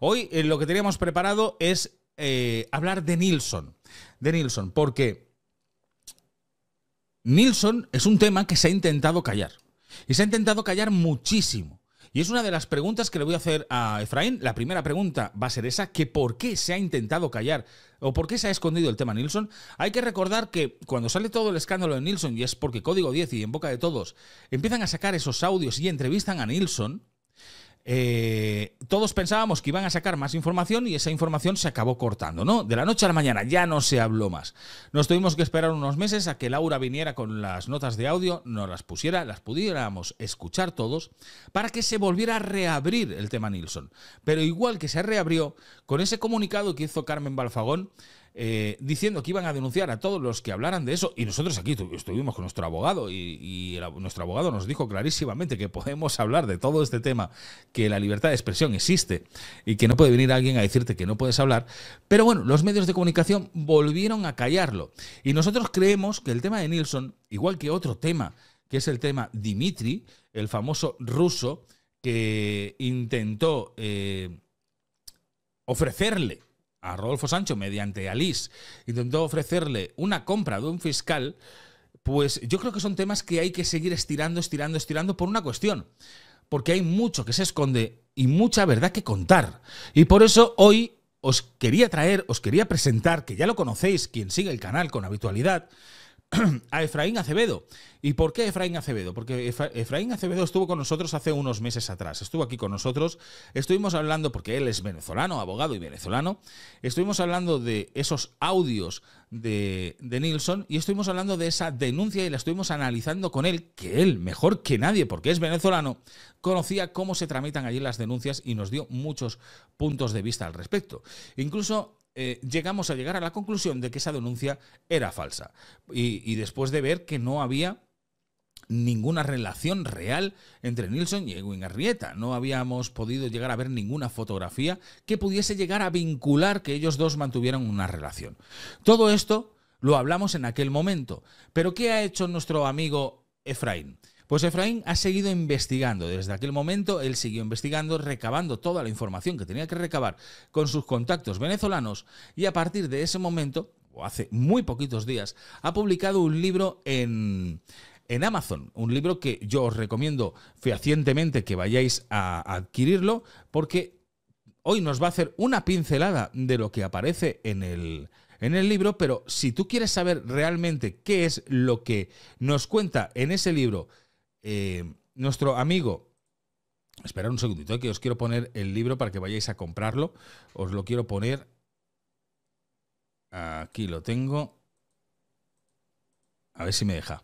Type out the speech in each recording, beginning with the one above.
Hoy eh, lo que teníamos preparado es eh, hablar de Nilsson. De Nilsson, porque Nilsson es un tema que se ha intentado callar. Y se ha intentado callar muchísimo. Y es una de las preguntas que le voy a hacer a Efraín. La primera pregunta va a ser esa, que por qué se ha intentado callar o por qué se ha escondido el tema Nilsson. Hay que recordar que cuando sale todo el escándalo de Nilsson, y es porque Código 10 y en boca de todos, empiezan a sacar esos audios y entrevistan a Nilsson, eh, todos pensábamos que iban a sacar más información y esa información se acabó cortando, ¿no? De la noche a la mañana ya no se habló más. Nos tuvimos que esperar unos meses a que Laura viniera con las notas de audio, nos las pusiera, las pudiéramos escuchar todos, para que se volviera a reabrir el tema Nilsson. Pero igual que se reabrió, con ese comunicado que hizo Carmen Balfagón, eh, diciendo que iban a denunciar a todos los que hablaran de eso. Y nosotros aquí estuvimos con nuestro abogado y, nuestro abogado nos dijo clarísimamente que podemos hablar de todo este tema, que la libertad de expresión existe y que no puede venir alguien a decirte que no puedes hablar. Pero bueno, los medios de comunicación volvieron a callarlo. Y nosotros creemos que el tema de Nilsson, igual que otro tema, que es el tema Dimitri, el famoso ruso, que intentó eh, ofrecerle a Rodolfo Sancho mediante Alice intentó ofrecerle una compra de un fiscal, pues yo creo que son temas que hay que seguir estirando, estirando, estirando por una cuestión. Porque hay mucho que se esconde y mucha verdad que contar. Y por eso hoy os quería traer, os quería presentar, que ya lo conocéis, quien sigue el canal con habitualidad, a Efraín Acevedo. ¿Y por qué Efraín Acevedo? Porque Efraín Acevedo estuvo con nosotros hace unos meses atrás. Estuvo aquí con nosotros. Estuvimos hablando, porque él es venezolano, abogado y venezolano. Estuvimos hablando de esos audios de, de Nilsson y estuvimos hablando de esa denuncia y la estuvimos analizando con él, que él, mejor que nadie, porque es venezolano, conocía cómo se tramitan allí las denuncias y nos dio muchos puntos de vista al respecto. Incluso eh, llegamos a llegar a la conclusión de que esa denuncia era falsa. y, después de ver que no había ninguna relación real entre Nilsson y Edwin Arrieta. No habíamos podido llegar a ver ninguna fotografía que pudiese llegar a vincular que ellos dos mantuvieran una relación. Todo esto lo hablamos en aquel momento. Pero ¿qué ha hecho nuestro amigo Efraín? Pues Efraín ha seguido investigando. Desde aquel momento él siguió investigando, recabando toda la información que tenía que recabar con sus contactos venezolanos y a partir de ese momento, o hace muy poquitos días, ha publicado un libro en, Amazon, un libro que yo os recomiendo fehacientemente que vayáis a adquirirlo porque hoy nos va a hacer una pincelada de lo que aparece en el, en el libro, pero si tú quieres saber realmente qué es lo que nos cuenta en ese libro eh, nuestro amigo, esperad un segundito, eh, que os quiero poner el libro para que vayáis a comprarlo. Os lo quiero poner. Aquí lo tengo. A ver si me deja.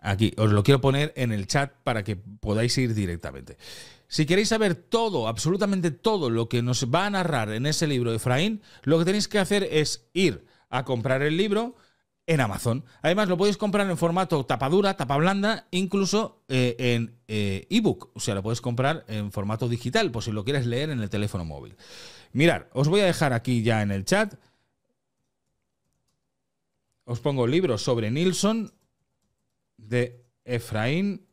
Aquí, os lo quiero poner en el chat para que podáis ir directamente. Si queréis saber todo, absolutamente todo lo que nos va a narrar en ese libro Efraín, lo que tenéis que hacer es ir a comprar el libro, en Amazon. Además, lo podéis comprar en formato tapa dura, tapa blanda, incluso eh, en eh, ebook. o sea, lo podéis comprar en formato digital, por si lo quieres leer en el teléfono móvil. Mirad, os voy a dejar aquí ya en el chat. Os pongo libros sobre Nilsson de Efraín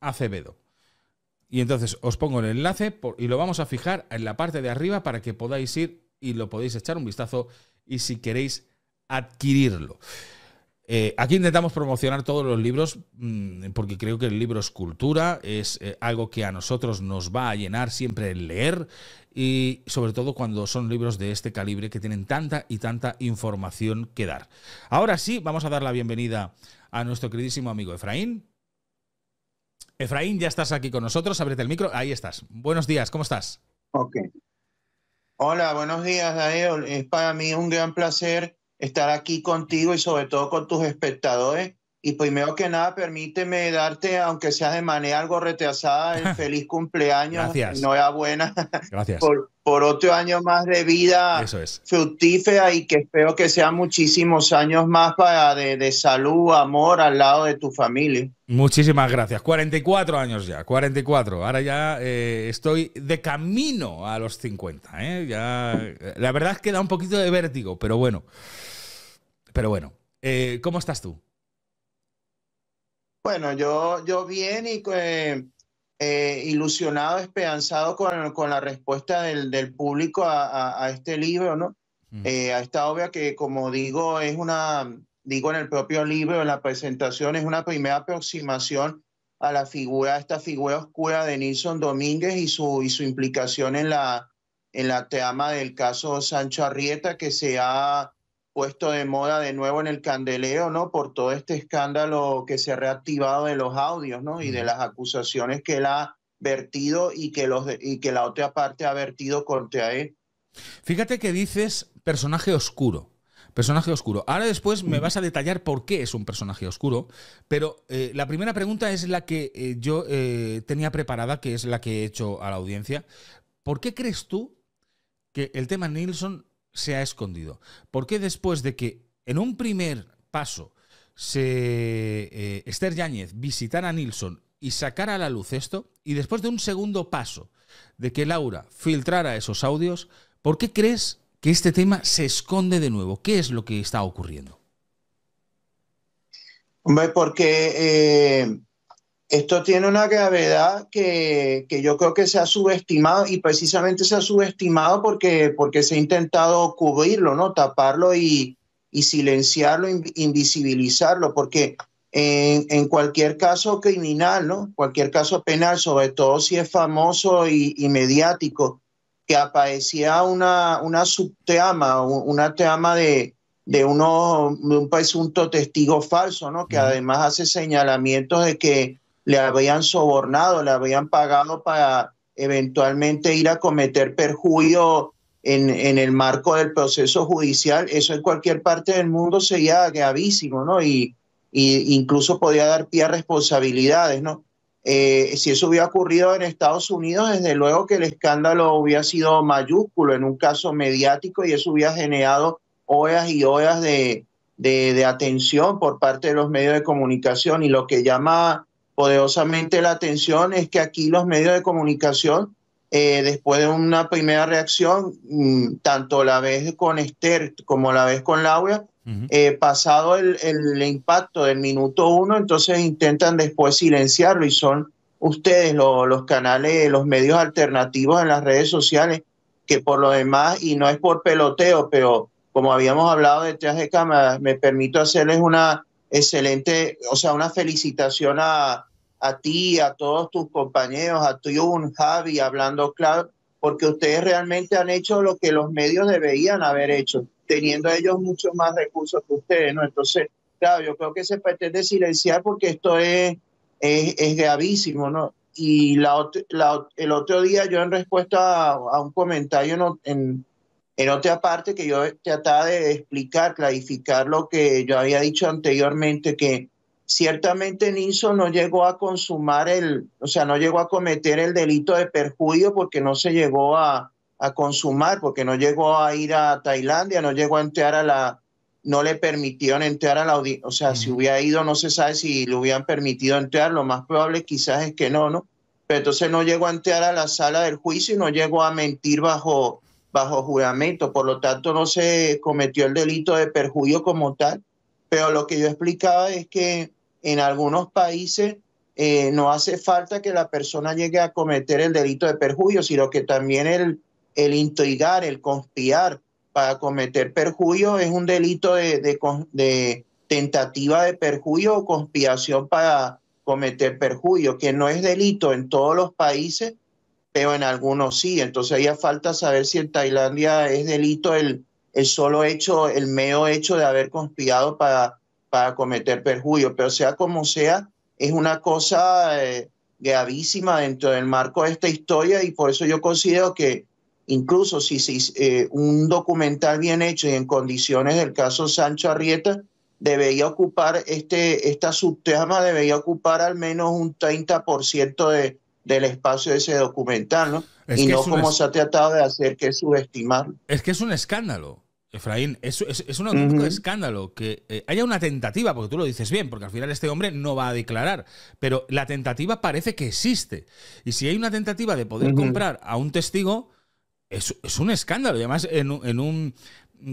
Acevedo. Y entonces os pongo el enlace y lo vamos a fijar en la parte de arriba para que podáis ir y lo podéis echar un vistazo y si queréis adquirirlo. Eh, aquí intentamos promocionar todos los libros mm, porque creo que el libro es cultura, es eh, algo que a nosotros nos va a llenar siempre el leer y sobre todo cuando son libros de este calibre que tienen tanta y tanta información que dar. Ahora sí, vamos a dar la bienvenida a nuestro queridísimo amigo Efraín. Efraín, ya estás aquí con nosotros, abrete el micro, ahí estás. Buenos días, ¿cómo estás? Ok, Hola, buenos días, Daniel. Es para mí un gran placer estar aquí contigo y sobre todo con tus espectadores y pues, primero que nada, permíteme darte, aunque sea de manera algo retrasada, el feliz cumpleaños. Gracias. buena Gracias. Por, otro año más de vida fructífera y que espero que sean muchísimos años más para de, salud, amor al lado de tu familia. Muchísimas gracias. 44 años ya, 44. Ahora ya eh, estoy de camino a los 50. ¿eh? Ya, eh, la verdad es que da un poquito de vértigo, pero bueno. Pero bueno. ¿Cómo estás tú? Bueno, yo, yo bien y eh, ilusionado, esperanzado con, la respuesta del, público a, este libro, ¿no? Mm. Eh, a esta que, como digo, es una, digo en el propio libro, en la presentación, es una primera aproximación a la figura, a esta figura oscura de Nilsson Domínguez y su, y su implicación en la, en la trama del caso Sancho Arrieta, que se ha puesto de moda de nuevo en el candeleo, ¿no? Por todo este escándalo que se ha reactivado de los audios, ¿no? Y de las acusaciones que él ha vertido y que, la otra parte ha vertido contra él. Fíjate que dices personaje oscuro. Personaje oscuro. Ahora después me vas a detallar por qué es un personaje oscuro, pero eh, la primera pregunta es la que eh, yo eh, tenía preparada, que es la que he hecho a la audiencia. ¿Por qué crees tú que el tema Nilsson se ha escondido? ¿Por qué después de que en un primer paso se, eh, Esther Yáñez visitara a Nilsson y sacara a la luz esto, y después de un segundo paso de que Laura filtrara esos audios, ¿por qué crees que este tema se esconde de nuevo? ¿Qué es lo que está ocurriendo? Hombre, porque eh, esto tiene una gravedad que, que, yo creo que se ha subestimado y precisamente se ha subestimado porque, porque se ha intentado cubrirlo, ¿no? Taparlo y, y silenciarlo, invisibilizarlo, porque en, cualquier caso criminal, ¿no? Cualquier caso penal, sobre todo si es famoso y, mediático, que aparecía una, una subtrama, una trama de, de, uno, un presunto testigo falso, ¿no? Que además hace señalamientos de que le habían sobornado, le habían pagado para eventualmente ir a cometer perjuicio en, el marco del proceso judicial, eso en cualquier parte del mundo sería gravísimo, ¿no? Y, incluso podía dar pie a responsabilidades, ¿no? Eh, si eso hubiera ocurrido en Estados Unidos, desde luego que el escándalo hubiera sido mayúsculo en un caso mediático y eso hubiera generado horas y horas de, de atención por parte de los medios de comunicación. Y lo que llama poderosamente la atención es que aquí los medios de comunicación, eh, después de una primera reacción, mm, tanto la vez con Esther como la vez con Laura, eh, pasado el, impacto del minuto uno, entonces intentan después silenciarlo y son ustedes los canales, los medios alternativos en las redes sociales, que por lo demás, y no es por peloteo, pero como habíamos hablado detrás de cámara, me permito hacerles una excelente, o sea, una felicitación a, ti, a todos tus compañeros, a y un Javi, hablando claro, porque ustedes realmente han hecho lo que los medios deberían haber hecho, teniendo ellos muchos más recursos que ustedes, ¿no? Entonces, claro, yo creo que se pretende silenciar porque esto es, es, gravísimo, ¿no? Y la, el otro día yo en respuesta a, un comentario en, en en otra parte que yo trataba de explicar, clarificar lo que yo había dicho anteriormente, que ciertamente Niso no llegó a consumar el, o sea, no llegó a cometer el delito de perjuicio porque no se llegó a, consumar, porque no llegó a ir a Tailandia, no llegó a entrar a la, no le permitieron entrar a la audiencia, o sea, si hubiera ido no se sabe si le hubieran permitido entrar, lo más probable quizás es que no, ¿no? Pero entonces no llegó a entrar a la sala del juicio y no llegó a mentir bajo bajo juramento, por lo tanto no se cometió el delito de perjuicio como tal, pero lo que yo explicaba es que en algunos países eh, no hace falta que la persona llegue a cometer el delito de perjuicio, sino que también el, el intrigar, el conspirar para cometer perjuicio es un delito de, tentativa de perjuicio o conspiración para cometer perjuicio, que no es delito en todos los países, pero en algunos sí. Entonces ahí falta saber si en Tailandia es delito el, el solo hecho, el medio hecho de haber conspirado para, para cometer perjuicio, Pero sea como sea, es una cosa eh, gravísima dentro del marco de esta historia y por eso yo considero que incluso si, si eh, un documental bien hecho y en condiciones del caso Sancho Arrieta debería ocupar este, esta subtema, debería ocupar al menos un 30% de, del espacio ese documental, ¿no? y no como se ha tratado de hacer que es Es que es un escándalo. Efraín, es, es, un escándalo que eh, haya una tentativa, porque tú lo dices bien, porque al final este hombre no va a declarar, pero la tentativa parece que existe. Y si hay una tentativa de poder comprar a un testigo, es, un escándalo. Y además, en, en, un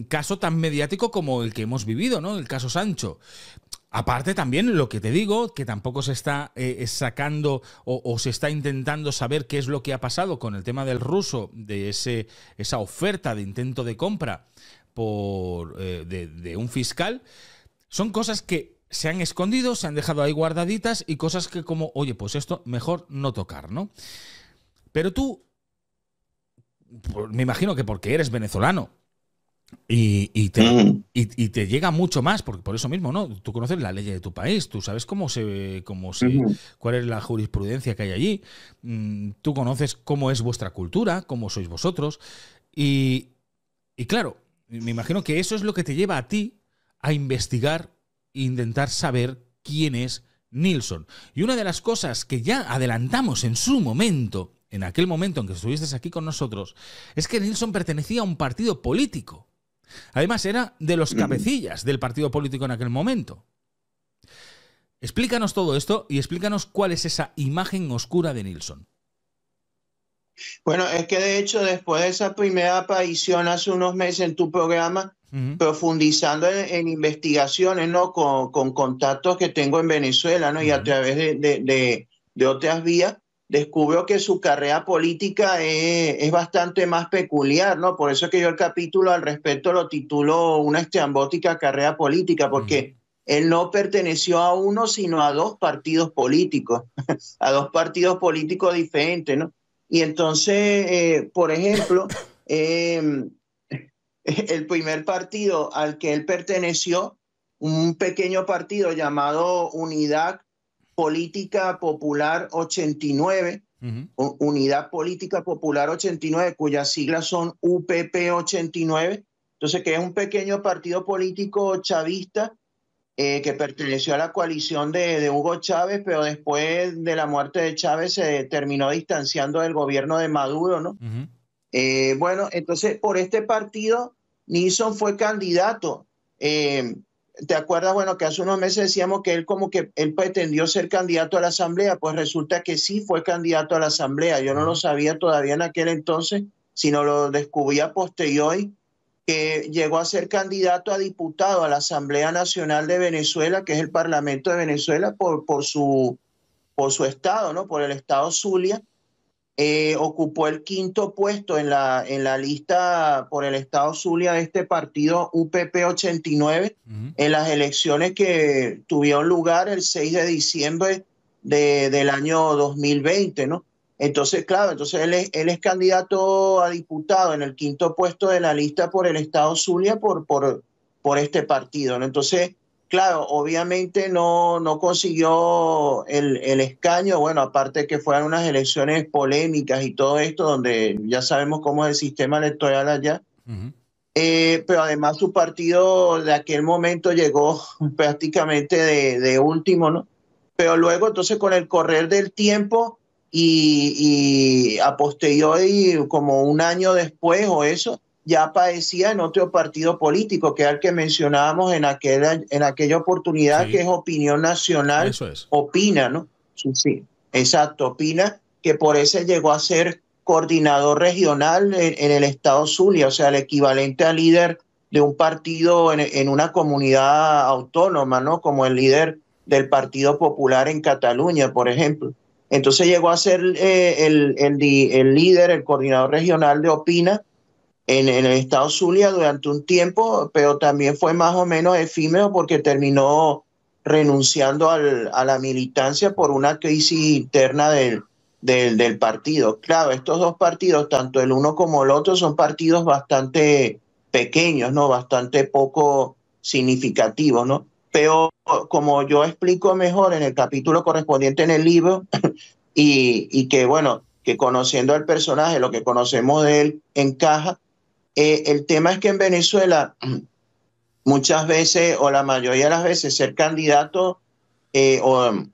caso tan mediático como el que hemos vivido, ¿no? El caso Sancho. Aparte también lo que te digo, que tampoco se está eh, sacando o, se está intentando saber qué es lo que ha pasado con el tema del ruso, de ese, esa oferta de intento de compra por, eh, de, de un fiscal, son cosas que se han escondido, se han dejado ahí guardaditas y cosas que como, oye, pues esto mejor no tocar, ¿no? Pero tú, me imagino que porque eres venezolano, Mm. Y, te, llega mucho más, porque por eso mismo, ¿no? Tú conoces la ley de tu país, tú sabes cómo se, cómo se, cuál es la jurisprudencia que hay allí, mm, tú conoces cómo es vuestra cultura, cómo sois vosotros, y, y claro, me imagino que eso es lo que te lleva a ti a investigar e intentar saber quién es Nilsson. Y una de las cosas que ya adelantamos en su momento, en aquel momento en que estuviste aquí con nosotros, es que Nilsson pertenecía a un partido político. Además, era de los mm. cabecillas del partido político en aquel momento. Explícanos todo esto y explícanos cuál es esa imagen oscura de Nilsson. Bueno, es que de hecho después de esa primera aparición hace unos meses en tu programa, profundizando en, investigaciones, ¿no? Con, contactos que tengo en Venezuela, ¿no? Y a través de otras vías, descubrió que su carrera política es, es, bastante más peculiar, ¿no? Por eso es que yo el capítulo al respecto lo titulo Una estrambótica carrera política, porque él no perteneció a uno, sino a dos partidos políticos, a dos partidos políticos diferentes, ¿no? Y entonces, eh, por ejemplo, em, el primer partido al que él perteneció, un pequeño partido llamado Unidad Política Popular 89, Unidad Política Popular 89, cuyas siglas son UPP 89. Entonces, que es un pequeño partido político chavista eh, que perteneció a la coalición de, Hugo Chávez, pero después de la muerte de Chávez se terminó distanciando del gobierno de Maduro, ¿no? Eh, bueno, entonces por este partido, Nixon fue candidato. Eh, ¿Te acuerdas, bueno, que hace unos meses decíamos que él como que él pretendió ser candidato a la asamblea? Pues resulta que sí fue candidato a la asamblea. Yo no lo sabía todavía en aquel entonces, sino lo descubrí a posteriori, que llegó a ser candidato a diputado a la Asamblea Nacional de Venezuela, que es el Parlamento de Venezuela, por, por, su, por su estado, ¿no? Por el estado Zulia. Eh, ocupó el quinto puesto en la, en la lista por el Estado Zulia de este partido UPP 89 en las elecciones que tuvieron lugar el 6 de diciembre de, del año 2020, ¿no? Entonces, claro, entonces él es, él es, candidato a diputado en el quinto puesto de la lista por el Estado Zulia por, por, por este partido, ¿no? Entonces, claro, obviamente no, no consiguió el, escaño, bueno, aparte que fueron unas elecciones polémicas y todo esto, donde ya sabemos cómo es el sistema electoral allá. Eh, pero además su partido de aquel momento llegó prácticamente de, último, ¿no? Pero luego entonces con el correr del tiempo y, y a posteriori, como un año después o eso, ya padecía en otro partido político, que es el que mencionábamos en aquella, en aquella oportunidad, que es opinión nacional, Eso es. opina, ¿no? Sí, sí, exacto, opina, que por ese llegó a ser coordinador regional en, el estado Zulia, o sea, el equivalente al líder de un partido en, en una comunidad autónoma, ¿no? Como el líder del Partido Popular en Cataluña, por ejemplo. Entonces llegó a ser eh, el, el, el líder, el coordinador regional de Opina, en, en, Estados Unidos durante un tiempo, pero también fue más o menos efímero porque terminó renunciando al, a la militancia por una crisis interna del, del, partido. Claro, estos dos partidos, tanto el uno como el otro, son partidos bastante pequeños, ¿no? Bastante poco significativos, ¿no? Pero como yo explico mejor en el capítulo correspondiente en el libro, y que bueno, que conociendo al personaje, lo que conocemos de él encaja, eh, el tema es que en Venezuela muchas veces o la mayoría de las veces ser candidato eh, um,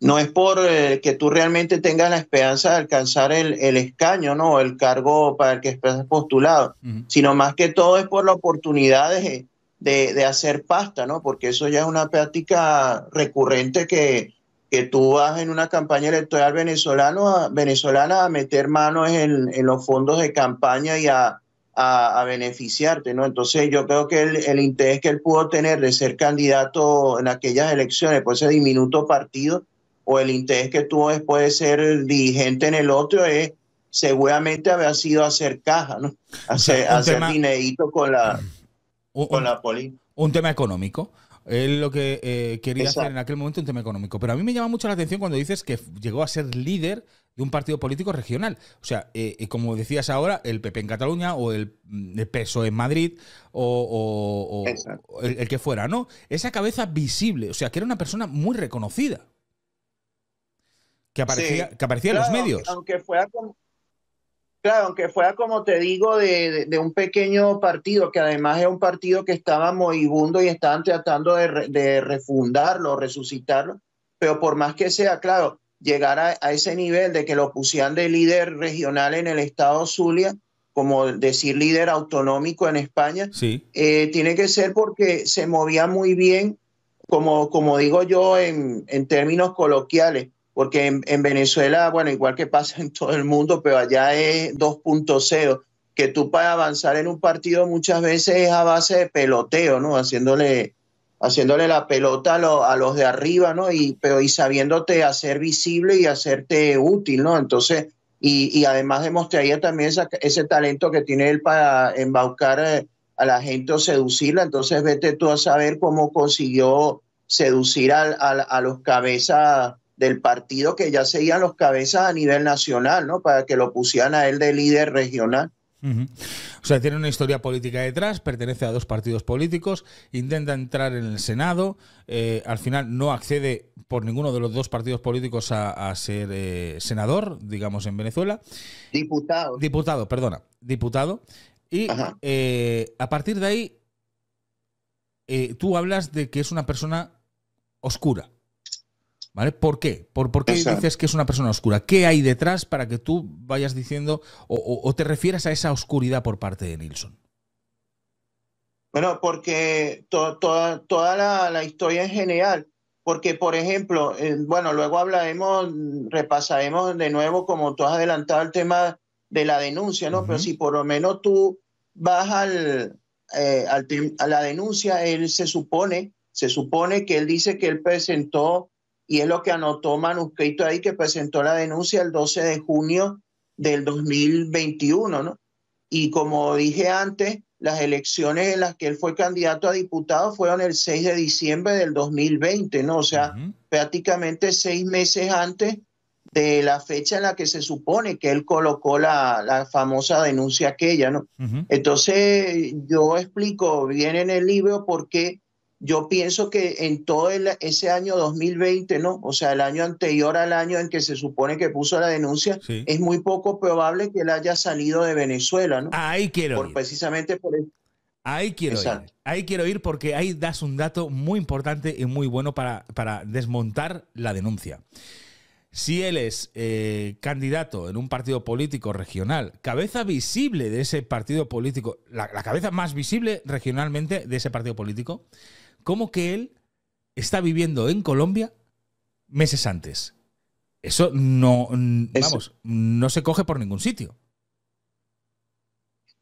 no es por eh, que tú realmente tengas la esperanza de alcanzar el, el escaño, ¿no? El cargo para el que estás postulado, sino más que todo es por la oportunidad de, de, hacer pasta, ¿no? Porque eso ya es una práctica recurrente que, que tú vas en una campaña electoral venezolano, venezolana a meter manos en, en los fondos de campaña y a, a, beneficiarte, ¿no? Entonces yo creo que el, interés que él pudo tener de ser candidato en aquellas elecciones por pues, ese diminuto partido o el interés que tuvo después de ser dirigente en el otro es seguramente haber sido hacer caja, ¿no? Hacer, dinerito con la, con la poli. Un tema económico. Es lo que eh, quería hacer en aquel momento, un tema económico. Pero a mí me llama mucho la atención cuando dices que llegó a ser líder de un partido político regional. O sea, eh, eh, como decías ahora, el PP en Cataluña o el, mm, peso e en Madrid o, el, que fuera, ¿no? Esa cabeza visible, o sea, que era una persona muy reconocida. Que aparecía, que aparecía en los medios. Aunque fuera como, claro, aunque fuera como te digo, de, un pequeño partido, que además es un partido que estaba moribundo y estaban tratando de, de refundarlo, resucitarlo, pero por más que sea, claro, llegar a, ese nivel de que lo pusieran de líder regional en el estado Zulia, como decir líder autonómico en España, eh, tiene que ser porque se movía muy bien, como, como digo yo en, términos coloquiales, porque en, Venezuela, bueno, igual que pasa en todo el mundo, pero allá es 2.0, que tú para avanzar en un partido muchas veces es a base de peloteo, ¿no? Haciéndole haciéndole la pelota a, los de arriba, ¿no? Y, pero, y sabiéndote hacer visible y hacerte útil, ¿no? Entonces, y, y además demostraría también ese talento que tiene él para embaucar eh, a la gente o seducirla. Entonces, vete tú a saber cómo consiguió seducir a, los cabezas del partido que ya seguían los cabezas a nivel nacional, ¿no? Para que lo pusieran a él de líder regional. O sea, tiene una historia política detrás, pertenece a dos partidos políticos, intenta entrar en el Senado, eh, al final no accede por ninguno de los dos partidos políticos a, ser eh, senador, digamos, en Venezuela. Diputado. Diputado, perdona, diputado. Y eh, a partir de ahí, tú hablas de que es una persona oscura. ¿Por qué? ¿Por, qué dices que es una persona oscura? ¿Qué hay detrás para que tú vayas diciendo o, te refieras a esa oscuridad por parte de Nilsson? Bueno, porque toda, la, historia en general, porque por ejemplo, eh, bueno, luego hablaremos, repasaremos de nuevo, como tú has adelantado el tema de la denuncia, ¿no? Pero si por lo menos tú vas al, eh, a la denuncia, él se supone, se supone que él dice que él presentó y es lo que anotó manuscrito ahí que presentó la denuncia el 12 de junio del 2021, ¿no? Y como dije antes, las elecciones en las que él fue candidato a diputado fueron el 6 de diciembre del 2020, ¿no? O sea, prácticamente seis meses antes de la fecha en la que se supone que él colocó la, famosa denuncia aquella, ¿no? Entonces, yo explico bien en el libro por qué yo pienso que en todo ese año 2020, ¿no? O sea, el año anterior al año en que se supone que puso la denuncia, es muy poco probable que él haya salido de Venezuela, ¿no? Ahí quiero ir. Precisamente por eso. Ahí quiero ir. Ahí quiero ir porque ahí das un dato muy importante y muy bueno para, desmontar la denuncia. Si él es eh, candidato en un partido político regional, cabeza visible de ese partido político, la cabeza más visible regionalmente de ese partido político, ¿Cómo que él está viviendo en Colombia meses antes? Eso no, vamos, no se coge por ningún sitio.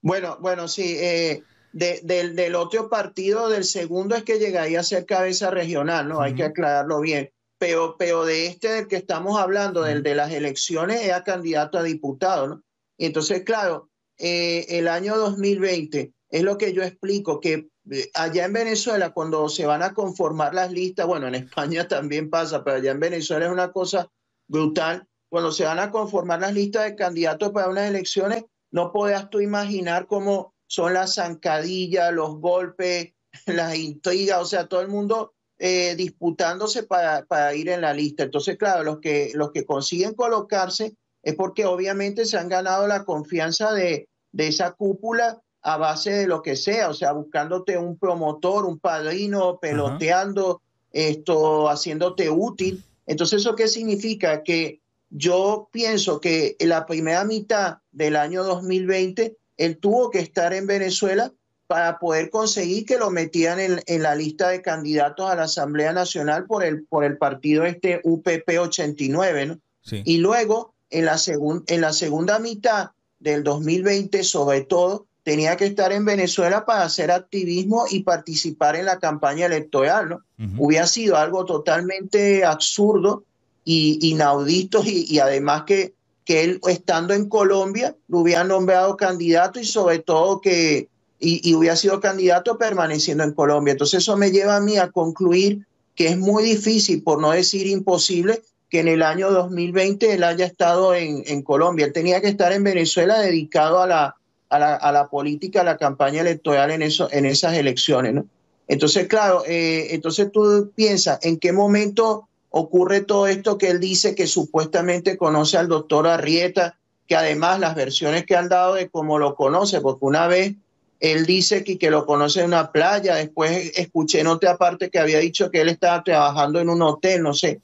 Bueno, bueno, sí. Eh, del, otro partido, del segundo, es que llegaría a ser cabeza regional, ¿no? Hay que aclararlo bien. Pero, pero de este del que estamos hablando, del de las elecciones, era candidato a diputado, ¿no? Y entonces, claro, eh, el año 2020 es lo que yo explico, que allá en Venezuela, cuando se van a conformar las listas, bueno, en España también pasa, pero allá en Venezuela es una cosa brutal. Cuando se van a conformar las listas de candidatos para unas elecciones, no podías tú imaginar cómo son las zancadillas, los golpes, las intrigas, o sea, todo el mundo eh, disputándose para, ir en la lista. Entonces, claro, los que, los que consiguen colocarse es porque obviamente se han ganado la confianza de, de esa cúpula a base de lo que sea, o sea, buscándote un promotor, un padrino, peloteando, esto, haciéndote útil. Entonces, ¿eso qué significa? Que yo pienso que en la primera mitad del año 2020, él tuvo que estar en Venezuela para poder conseguir que lo metieran en, la lista de candidatos a la Asamblea Nacional por el, por el partido este UPP 89, Y luego, en la, en la segunda mitad del 2020, sobre todo, tenía que estar en Venezuela para hacer activismo y participar en la campaña electoral. ¿no? Hubiera sido algo totalmente absurdo y inaudito y, además que, que él estando en Colombia lo hubiera nombrado candidato y sobre todo que y, hubiera sido candidato permaneciendo en Colombia. Entonces eso me lleva a mí a concluir que es muy difícil, por no decir imposible, que en el año 2020 él haya estado en, en Colombia. Él tenía que estar en Venezuela dedicado a la a la, política, a la campaña electoral en, eso, en esas elecciones. Entonces, claro, eh, entonces tú piensas en qué momento ocurre todo esto que él dice que supuestamente conoce al doctor Arrieta, que además las versiones que han dado de cómo lo conoce, porque una vez él dice que, que lo conoce en una playa, después escuché en otra parte que había dicho que él estaba trabajando en un hotel, no sé,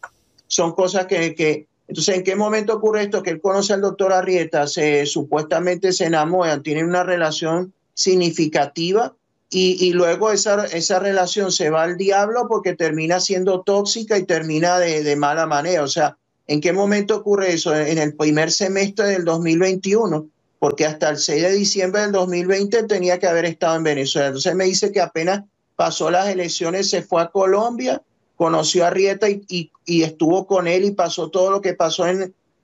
son cosas que, que entonces, ¿en qué momento ocurre esto? Que él conoce al doctor Arrieta, se, supuestamente se enamoran, tienen una relación significativa y, luego esa, esa, relación se va al diablo porque termina siendo tóxica y termina de, de mala manera. O sea, ¿en qué momento ocurre eso? En el primer semestre del 2021 porque hasta el 6 de diciembre del 2020 tenía que haber estado en Venezuela. Entonces me dice que apenas pasó las elecciones, se fue a Colombia conoció a Rieta y, estuvo con él y pasó todo lo que pasó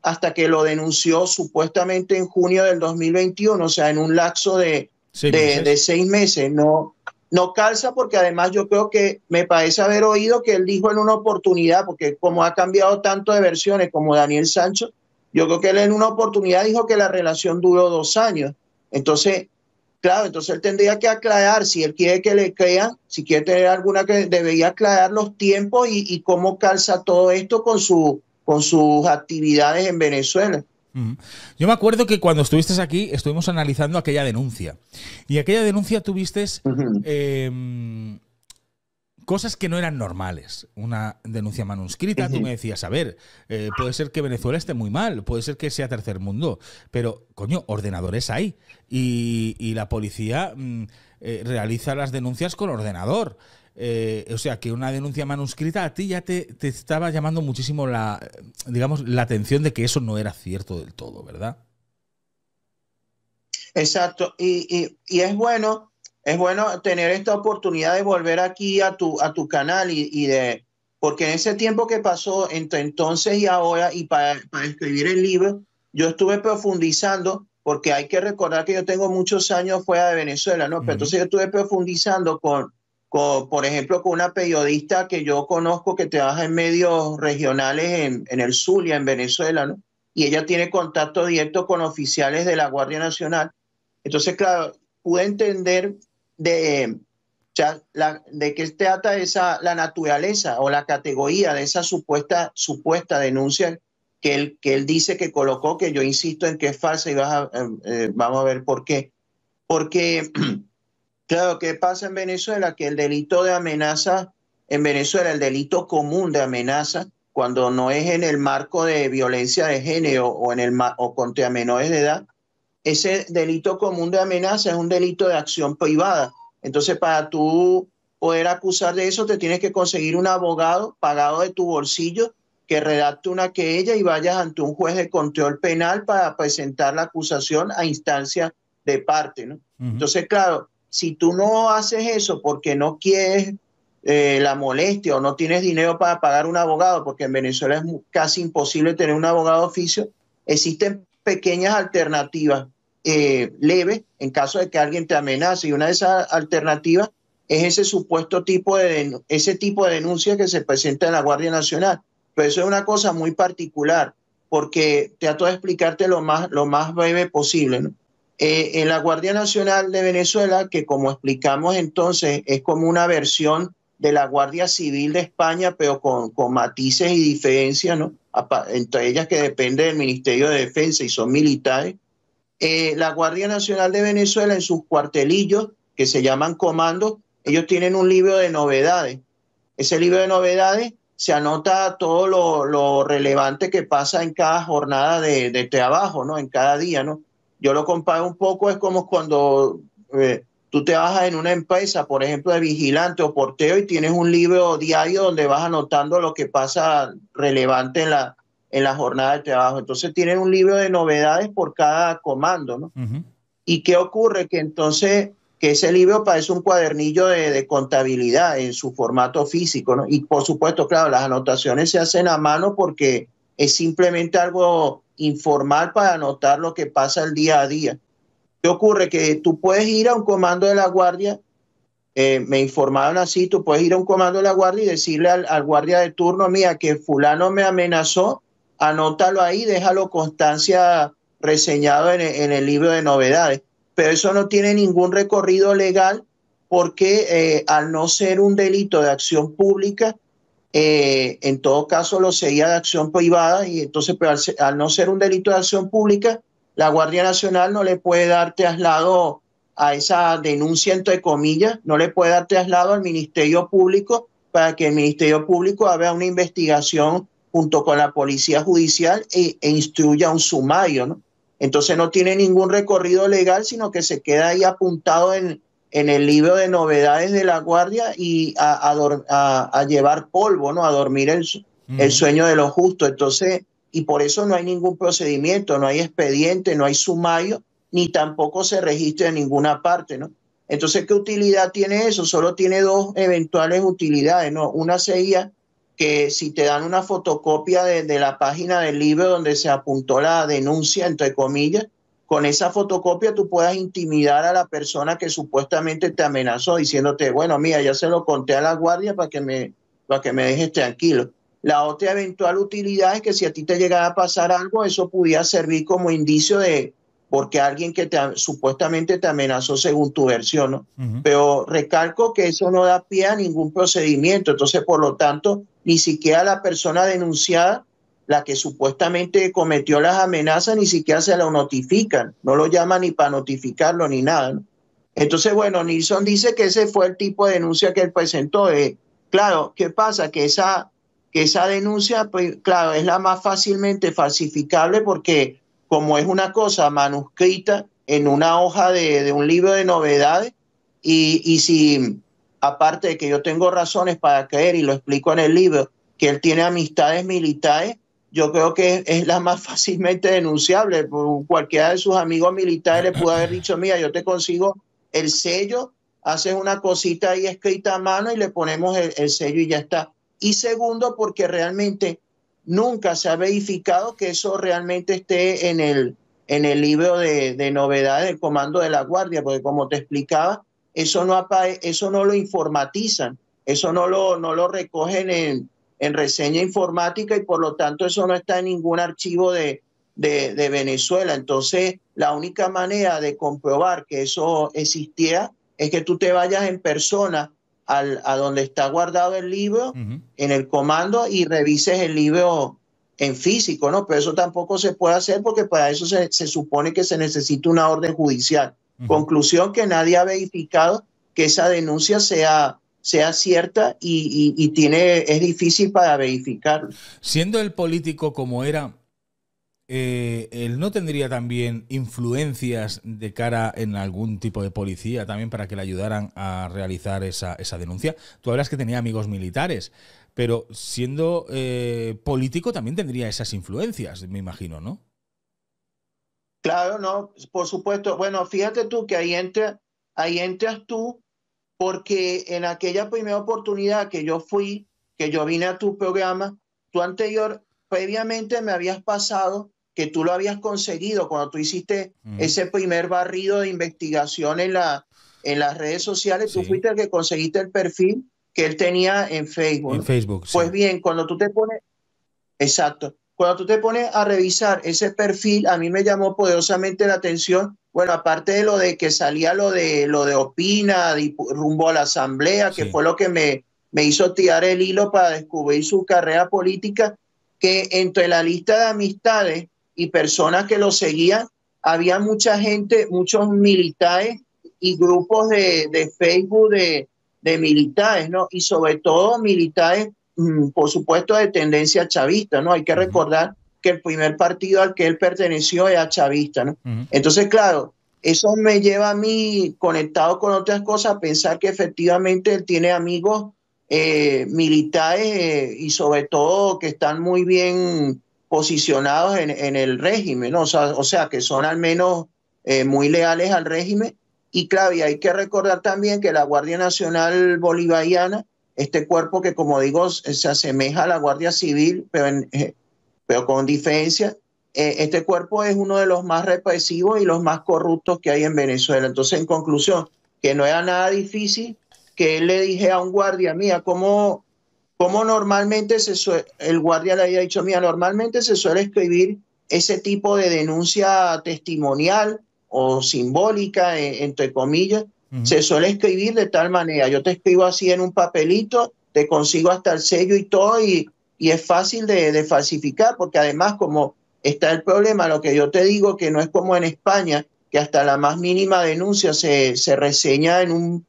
hasta que lo denunció supuestamente en junio del 2021, o sea, en un lapso de, ¿Seis, meses? seis meses. No, no calza porque además yo creo que me parece haber oído que él dijo en una oportunidad, porque como ha cambiado tanto de versiones como Daniel Sancho, yo creo que él en una oportunidad dijo que la relación duró dos años. Entonces, Claro, entonces él tendría que aclarar, si él quiere que le crean, si quiere tener alguna que debería aclarar los tiempos y, cómo calza todo esto con, con sus actividades en Venezuela. Yo me acuerdo que cuando estuviste aquí estuvimos analizando aquella denuncia. Y aquella denuncia tuviste cosas que no eran normales. Una denuncia manuscrita, tú me decías, a ver, eh, puede ser que Venezuela esté muy mal, puede ser que sea tercer mundo, pero coño, ordenadores hay. Y, la policía mm, eh, realiza las denuncias con ordenador. Eh, o sea, que una denuncia manuscrita a ti ya te, estaba llamando muchísimo la, digamos, la atención de que eso no era cierto del todo, ¿verdad? Exacto, y es bueno es bueno tener esta oportunidad de volver aquí a tu, a tu canal y, de, porque en ese tiempo que pasó entre entonces y ahora y para, para escribir el libro, yo estuve profundizando, porque hay que recordar que yo tengo muchos años fuera de Venezuela, ¿no? entonces yo estuve profundizando con, por ejemplo, con una periodista que yo conozco que trabaja en medios regionales en, en el Zulia, en Venezuela, ¿no? Y ella tiene contacto directo con oficiales de la Guardia Nacional. Entonces, claro, pude entender de, de qué trata esa, la naturaleza o la categoría de esa supuesta, supuesta denuncia que él, que él dice que colocó, que yo insisto en que es falsa y em, eh, vamos a ver por qué. Porque, claro, ¿qué pasa en Venezuela? Que el delito de amenaza, en Venezuela el delito común de amenaza, cuando no es en el marco de violencia de género o, en el, o contra menores de edad, ese delito común de amenaza es un delito de acción privada. Entonces, para tú poder acusar de eso, te tienes que conseguir un abogado pagado de tu bolsillo que redacte una querella y vayas ante un juez de control penal para presentar la acusación a instancia de parte. Entonces, claro, si tú no haces eso porque no quieres eh, la molestia o no tienes dinero para pagar un abogado, porque en Venezuela es casi imposible tener un abogado oficio, existen pequeñas alternativas eh, leves en caso de que alguien te amenace. Y una de esas alternativas es ese supuesto tipo de, ese tipo de denuncia que se presenta en la Guardia Nacional. Pero eso es una cosa muy particular, porque trato de explicarte lo más, lo más breve posible. Eh, en la Guardia Nacional de Venezuela, que como explicamos entonces, es como una versión de la Guardia Civil de España, pero con, matices y diferencias, ¿no? entre ellas que depende del Ministerio de Defensa y son militares. Eh, la Guardia Nacional de Venezuela en sus cuartelillos, que se llaman comandos, ellos tienen un libro de novedades. Ese libro de novedades se anota todo lo, relevante que pasa en cada jornada de, de, trabajo, ¿no? En cada día, ¿no? Yo lo comparo un poco, es como cuando eh, Tú te vas en una empresa, por ejemplo, de vigilante o porteo y tienes un libro diario donde vas anotando lo que pasa relevante en la, en la jornada de trabajo. Entonces tienes un libro de novedades por cada comando, ¿no? ¿Y qué ocurre? Que entonces que ese libro parece un cuadernillo de, de, contabilidad en su formato físico, ¿no? Y por supuesto, claro, las anotaciones se hacen a mano porque es simplemente algo informal para anotar lo que pasa el día a día. ¿Qué ocurre? Que tú puedes ir a un comando de la guardia, eh, me informaron así, tú puedes ir a un comando de la guardia y decirle al, guardia de turno, mía, que fulano me amenazó, anótalo ahí, déjalo constancia reseñado e, en, el libro de novedades. Pero eso no tiene ningún recorrido legal porque eh, al no ser un delito de acción pública, eh, en todo caso lo sería de acción privada y entonces pues, al, no ser un delito de acción pública, la Guardia Nacional no le puede dar traslado a esa denuncia, entre comillas, no le puede dar traslado al Ministerio Público para que el Ministerio Público haga una investigación junto con la Policía Judicial e, e instruya un sumario, Entonces no tiene ningún recorrido legal, sino que se queda ahí apuntado en, en el libro de novedades de la guardia y a, llevar polvo, ¿no? A dormir el, sueño de lo justo. Entonces, y por eso no hay ningún procedimiento, no hay expediente, no hay sumario, ni tampoco se registra en ninguna parte, ¿no? Entonces, ¿qué utilidad tiene eso? Solo tiene dos eventuales utilidades, ¿no? Una sería que si te dan una fotocopia de, la página del libro donde se apuntó la denuncia, entre comillas, con esa fotocopia tú puedas intimidar a la persona que supuestamente te amenazó diciéndote, bueno, mira, ya se lo conté a la guardia para que me, para que me dejes tranquilo. La otra eventual utilidad es que si a ti te llegara a pasar algo, eso pudiera servir como indicio de porque alguien que te, supuestamente te amenazó según tu versión, ¿no? Pero recalco que eso no da pie a ningún procedimiento, entonces por lo tanto, ni siquiera la persona denunciada, la que supuestamente cometió las amenazas, ni siquiera se lo notifican, no lo llaman ni para notificarlo ni nada, Entonces, bueno, Nilsson dice que ese fue el tipo de denuncia que él presentó. claro, ¿qué pasa? Que esa que esa denuncia, pues claro, es la más fácilmente falsificable porque como es una cosa manuscrita en una hoja de, un libro de novedades, y, y si aparte de que yo tengo razones para creer, y lo explico en el libro, que él tiene amistades militares, yo creo que es la más fácilmente denunciable. Cualquiera de sus amigos militares le puede haber dicho, mira, yo te consigo el sello, haces una cosita ahí escrita a mano y le ponemos el sello y ya está y segundo porque realmente nunca se ha verificado que eso realmente esté en el, en el libro de, de novedades del comando de la guardia, porque como te explicaba, eso no, eso no lo informatizan, eso no lo, no lo recogen en, reseña informática y por lo tanto eso no está en ningún archivo de, Venezuela. Entonces, la única manera de comprobar que eso existía es que tú te vayas en persona a donde está guardado el libro, en el comando, y revises el libro en físico, ¿no? Pero eso tampoco se puede hacer porque para eso se, supone que se necesita una orden judicial. Conclusión que nadie ha verificado que esa denuncia sea sea cierta y, tiene es difícil para verificarlo. Siendo el político como era eh, él no tendría también influencias de cara en algún tipo de policía también para que le ayudaran a realizar esa, denuncia. Tú hablas que tenía amigos militares, pero siendo eh, político también tendría esas influencias, me imagino, ¿no? Claro, no, por supuesto. Bueno, fíjate tú que ahí, entra, ahí entras tú, porque en aquella primera oportunidad que yo fui, que yo vine a tu programa, tu anterior, previamente me habías pasado que tú lo habías conseguido cuando tú hiciste mm. ese primer barrido de investigación en, la, en las redes sociales, tú fuiste el que conseguiste el perfil que él tenía en Facebook. En Facebook. Pues bien, cuando tú te pones, exacto, cuando tú te pones a revisar ese perfil, a mí me llamó poderosamente la atención. Bueno, aparte de lo de que salía lo de lo de opina, rumbo a la asamblea, que fue lo que me, me hizo tirar el hilo para descubrir su carrera política, que entre la lista de amistades y personas que lo seguían, había mucha gente, muchos militares y grupos de, Facebook de, militares, ¿no? Y sobre todo militares, mm, por supuesto, de tendencia chavista, ¿no? Hay que recordar que el primer partido al que él perteneció era chavista, ¿no? Entonces, claro, eso me lleva a mí, conectado con otras cosas, a pensar que efectivamente él tiene amigos eh, militares y sobre todo que están muy bien posicionados en, el régimen, o, sea, que son al menos eh, muy leales al régimen. Y claro, hay que recordar también que la Guardia Nacional Bolivariana, este cuerpo que como digo se asemeja a la Guardia Civil, pero, eh, pero con diferencia, este cuerpo es uno de los más represivos y los más corruptos que hay en Venezuela. Entonces, en conclusión, que no era nada difícil que le dije a un guardia, mía, ¿cómo, cómo normalmente se el guardia le había dicho, mía, normalmente se suele escribir ese tipo de denuncia testimonial o simbólica, e-, entre comillas, se suele escribir de tal manera. Yo te escribo así en un papelito, te consigo hasta el sello y todo, y, es fácil de, falsificar, porque además como está el problema, lo que yo te digo, que no es como en España, que hasta la más mínima denuncia se reseña en un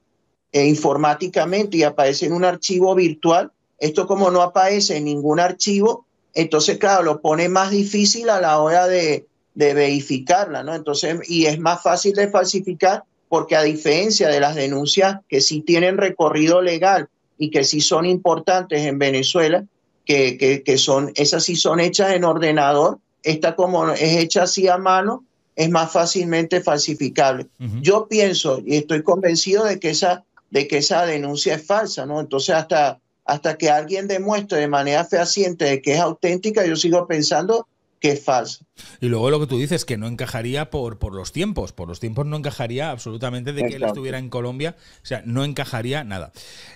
e informáticamente y aparece en un archivo virtual. Esto como no aparece en ningún archivo, entonces, claro, lo pone más difícil a la hora de, verificarla, ¿no? Entonces, y es más fácil de falsificar porque a diferencia de las denuncias que sí tienen recorrido legal y que sí son importantes en Venezuela, que, que, son, esas sí son hechas en ordenador, esta como es hecha así a mano, es más fácilmente falsificable. Yo pienso y estoy convencido de que esa, de que esa denuncia es falsa, ¿no? Entonces hasta, hasta que alguien demuestre de manera fehaciente de que es auténtica, yo sigo pensando que es falsa. Y luego lo que tú dices, que no encajaría por, por los tiempos, por los tiempos no encajaría absolutamente de que él estuviera en Colombia, o sea, no encajaría nada.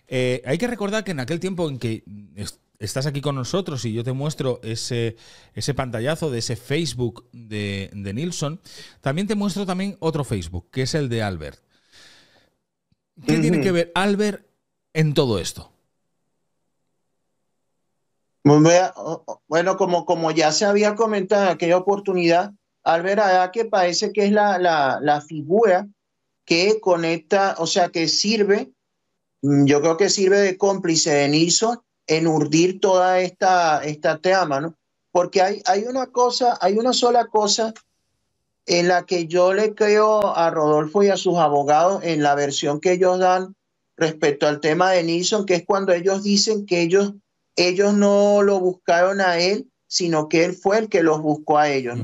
Eh, hay que recordar que en aquel tiempo en que estás aquí con nosotros y yo te muestro ese, ese pantallazo de ese Facebook de, de Nilsson, también te muestro también otro Facebook, que es el de Albert. ¿Qué tiene que ver Albert en todo esto? Pues bueno, como, como ya se había comentado en aquella oportunidad, Albert que parece que es la, figura que conecta, o sea, que sirve, mm, yo creo que sirve de cómplice de Nilsson en urdir toda esta, esta trama, ¿no? Porque hay, hay una cosa, hay una sola cosa en la que yo le creo a Rodolfo y a sus abogados en la versión que ellos dan respecto al tema de Nilsson, que es cuando ellos dicen que ellos, ellos no lo buscaron a él, sino que él fue el que los buscó a ellos.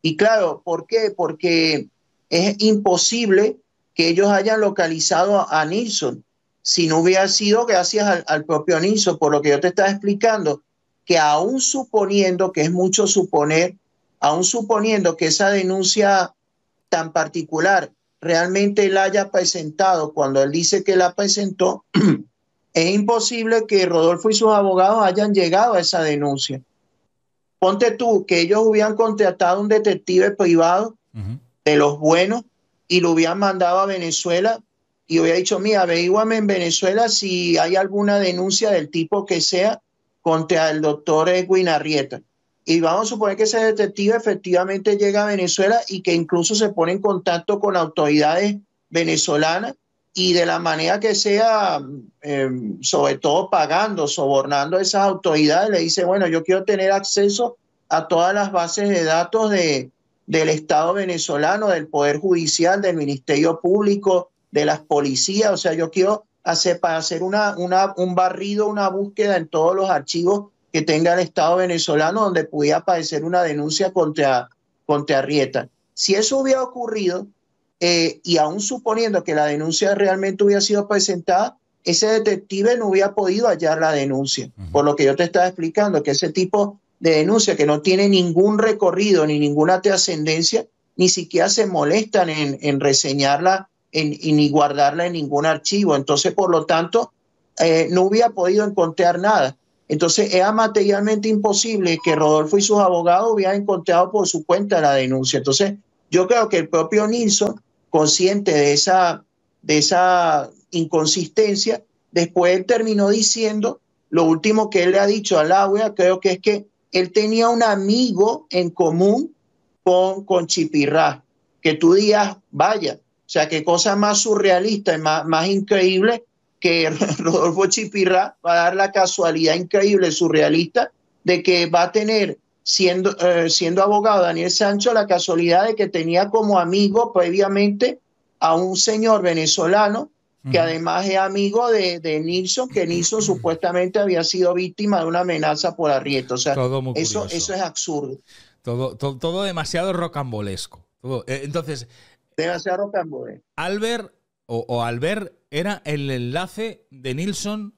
Y claro, ¿por qué? Porque es imposible que ellos hayan localizado a Nilsson si no hubiera sido gracias al, al propio Nilsson, por lo que yo te estaba explicando, que aún suponiendo, que es mucho suponer, aún suponiendo que esa denuncia tan particular realmente la haya presentado cuando él dice que la presentó, es imposible que Rodolfo y sus abogados hayan llegado a esa denuncia. Ponte tú que ellos hubieran contratado un detective privado de los buenos y lo hubieran mandado a Venezuela y hubiera dicho, mira, averíguame en Venezuela si hay alguna denuncia del tipo que sea contra el doctor Edwin Arrieta y vamos a suponer que ese detective efectivamente llega a Venezuela y que incluso se pone en contacto con autoridades venezolanas y de la manera que sea, em, sobre todo pagando, sobornando a esas autoridades, le dice, bueno, yo quiero tener acceso a todas las bases de datos de, del Estado venezolano, del Poder Judicial, del Ministerio Público, de las policías, o sea, yo quiero hacer para hacer una, una, un barrido, una búsqueda en todos los archivos que tenga el Estado venezolano donde pudiera aparecer una denuncia contra, contra Si eso hubiera ocurrido, eh, y aún suponiendo que la denuncia realmente hubiera sido presentada, ese detective no hubiera podido hallar la denuncia. Por lo que yo te estaba explicando, que ese tipo de denuncia que no tiene ningún recorrido ni ninguna trascendencia, ni siquiera se molestan en, reseñarla en, ni guardarla en ningún archivo. Entonces, por lo tanto, eh, no hubiera podido encontrar nada. Entonces, era materialmente imposible que Rodolfo y sus abogados hubieran encontrado por su cuenta la denuncia. Entonces, yo creo que el propio Nilsson, consciente de esa, de esa inconsistencia, después él terminó diciendo lo último que él le ha dicho al agua, creo que es que él tenía un amigo en común con, con Chipirrá. Que tú digas, vaya, o sea, qué cosa más surrealista y más, más increíble que Rodolfo Chipirra va a dar la casualidad increíble, surrealista, de que va a tener, siendo, eh, siendo abogado Daniel Sancho, la casualidad de que tenía como amigo previamente a un señor venezolano que además es amigo de, de que Nilsson supuestamente había sido víctima de una amenaza por arrieto. O sea, eso, eso es absurdo. Todo, todo, demasiado rocambolesco. Eh, entonces, demasiado rocambolesco. Albert o, al ver, era el enlace de Nilsson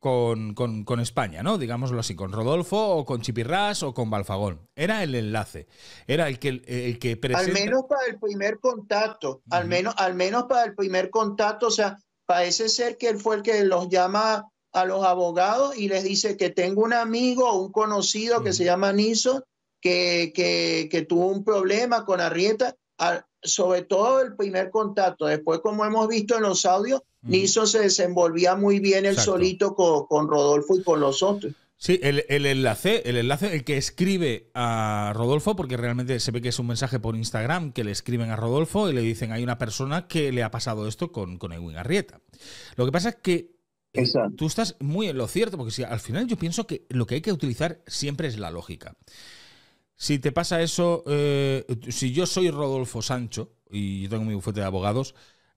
con, España, ¿no? Digámoslo así, con Rodolfo o con Chipirras, o con Balfagón. Era el enlace. Era el que, el que presenta... Al menos para el primer contacto. Al menos, al menos para el primer contacto. O sea, parece ser que él fue el que los llama a los abogados y les dice que tengo un amigo un conocido que se llama Nilsson, que, que, que, tuvo un problema con Arrieta sobre todo el primer contacto. Después, como hemos visto en los audios, Niso se desenvolvía muy bien el solito con, Rodolfo y con los otros. Sí, el, enlace, el enlace, el que escribe a Rodolfo, porque realmente se ve que es un mensaje por Instagram que le escriben a Rodolfo y le dicen hay una persona que le ha pasado esto con, con Edwin Arrieta. Lo que pasa es que eh, tú estás muy en lo cierto, porque si, al final yo pienso que lo que hay que utilizar siempre es la lógica si te pasa eso, eh, si yo soy Rodolfo Sancho y yo tengo mi bufete de abogados,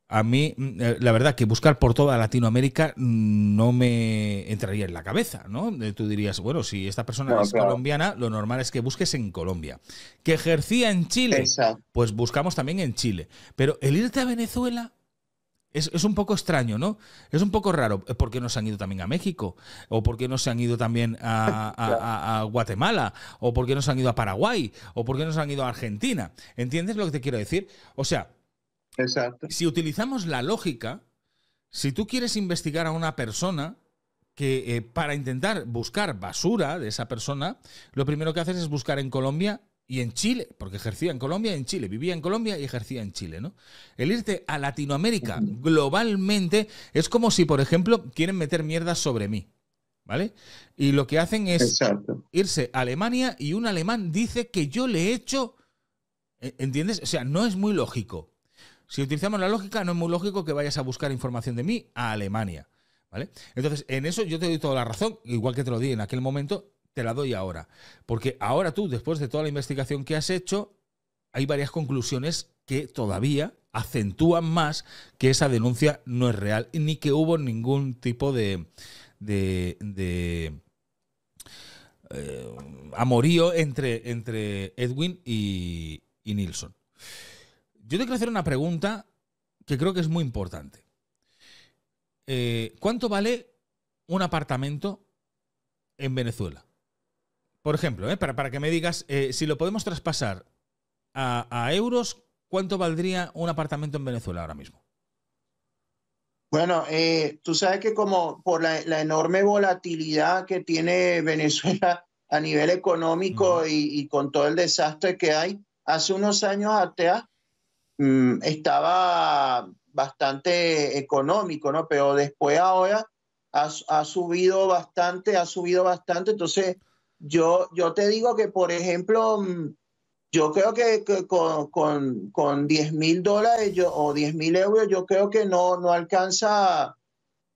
a mí, mm, eh, la verdad, que buscar por toda Latinoamérica mm, no me entraría en la cabeza, ¿no? Tú dirías, bueno, si esta persona es colombiana, lo normal es que busques en Colombia. Que ejercía en Chile, pues buscamos también en Chile. Pero el irte a Venezuela, es, un poco extraño, ¿no? Es un poco raro. Eh, ¿Por qué no se han ido también a México? ¿O por qué no se han ido también a, Guatemala? ¿O por qué no se han ido a Paraguay? ¿O por qué no se han ido a Argentina? ¿Entiendes lo que te quiero decir? O sea, si utilizamos la lógica, si tú quieres investigar a una persona que eh, para intentar buscar basura de esa persona, lo primero que haces es buscar en Colombia y en Chile, porque ejercía en Colombia y en Chile, vivía en Colombia y ejercía en Chile, ¿no? El irte a Latinoamérica globalmente es como si, por ejemplo, quieren meter mierda sobre mí, ¿vale? Y lo que hacen es irse a Alemania y un alemán dice que yo le he hecho, ¿e-? ¿entiendes? O sea, no es muy lógico. Si utilizamos la lógica, no es muy lógico que vayas a buscar información de mí a Alemania. ¿Vale? Entonces, en eso yo te doy toda la razón, igual que te lo di en aquel momento, te la doy ahora. Porque ahora tú, después de toda la investigación que has hecho, hay varias conclusiones que todavía acentúan más que esa denuncia no es real, ni que hubo ningún tipo de, eh, amorío entre, entre Edwin y, y Nilsson. Yo te quiero hacer una pregunta que creo que es muy importante. Eh, ¿Cuánto vale un apartamento en Venezuela? Por ejemplo, ¿eh? para, para, que me digas, eh, si lo podemos traspasar a, euros, ¿cuánto valdría un apartamento en Venezuela ahora mismo? Bueno, eh, tú sabes que como por la, enorme volatilidad que tiene Venezuela a nivel económico y, con todo el desastre que hay, hace unos años atea mm, estaba bastante económico, ¿no? Pero después ahora ha, ha subido bastante, ha subido bastante, entonces yo, yo te digo que, por ejemplo, mm, yo creo que, con, con, con 10 mil dólares o 10 mil euros, yo creo que no, no alcanza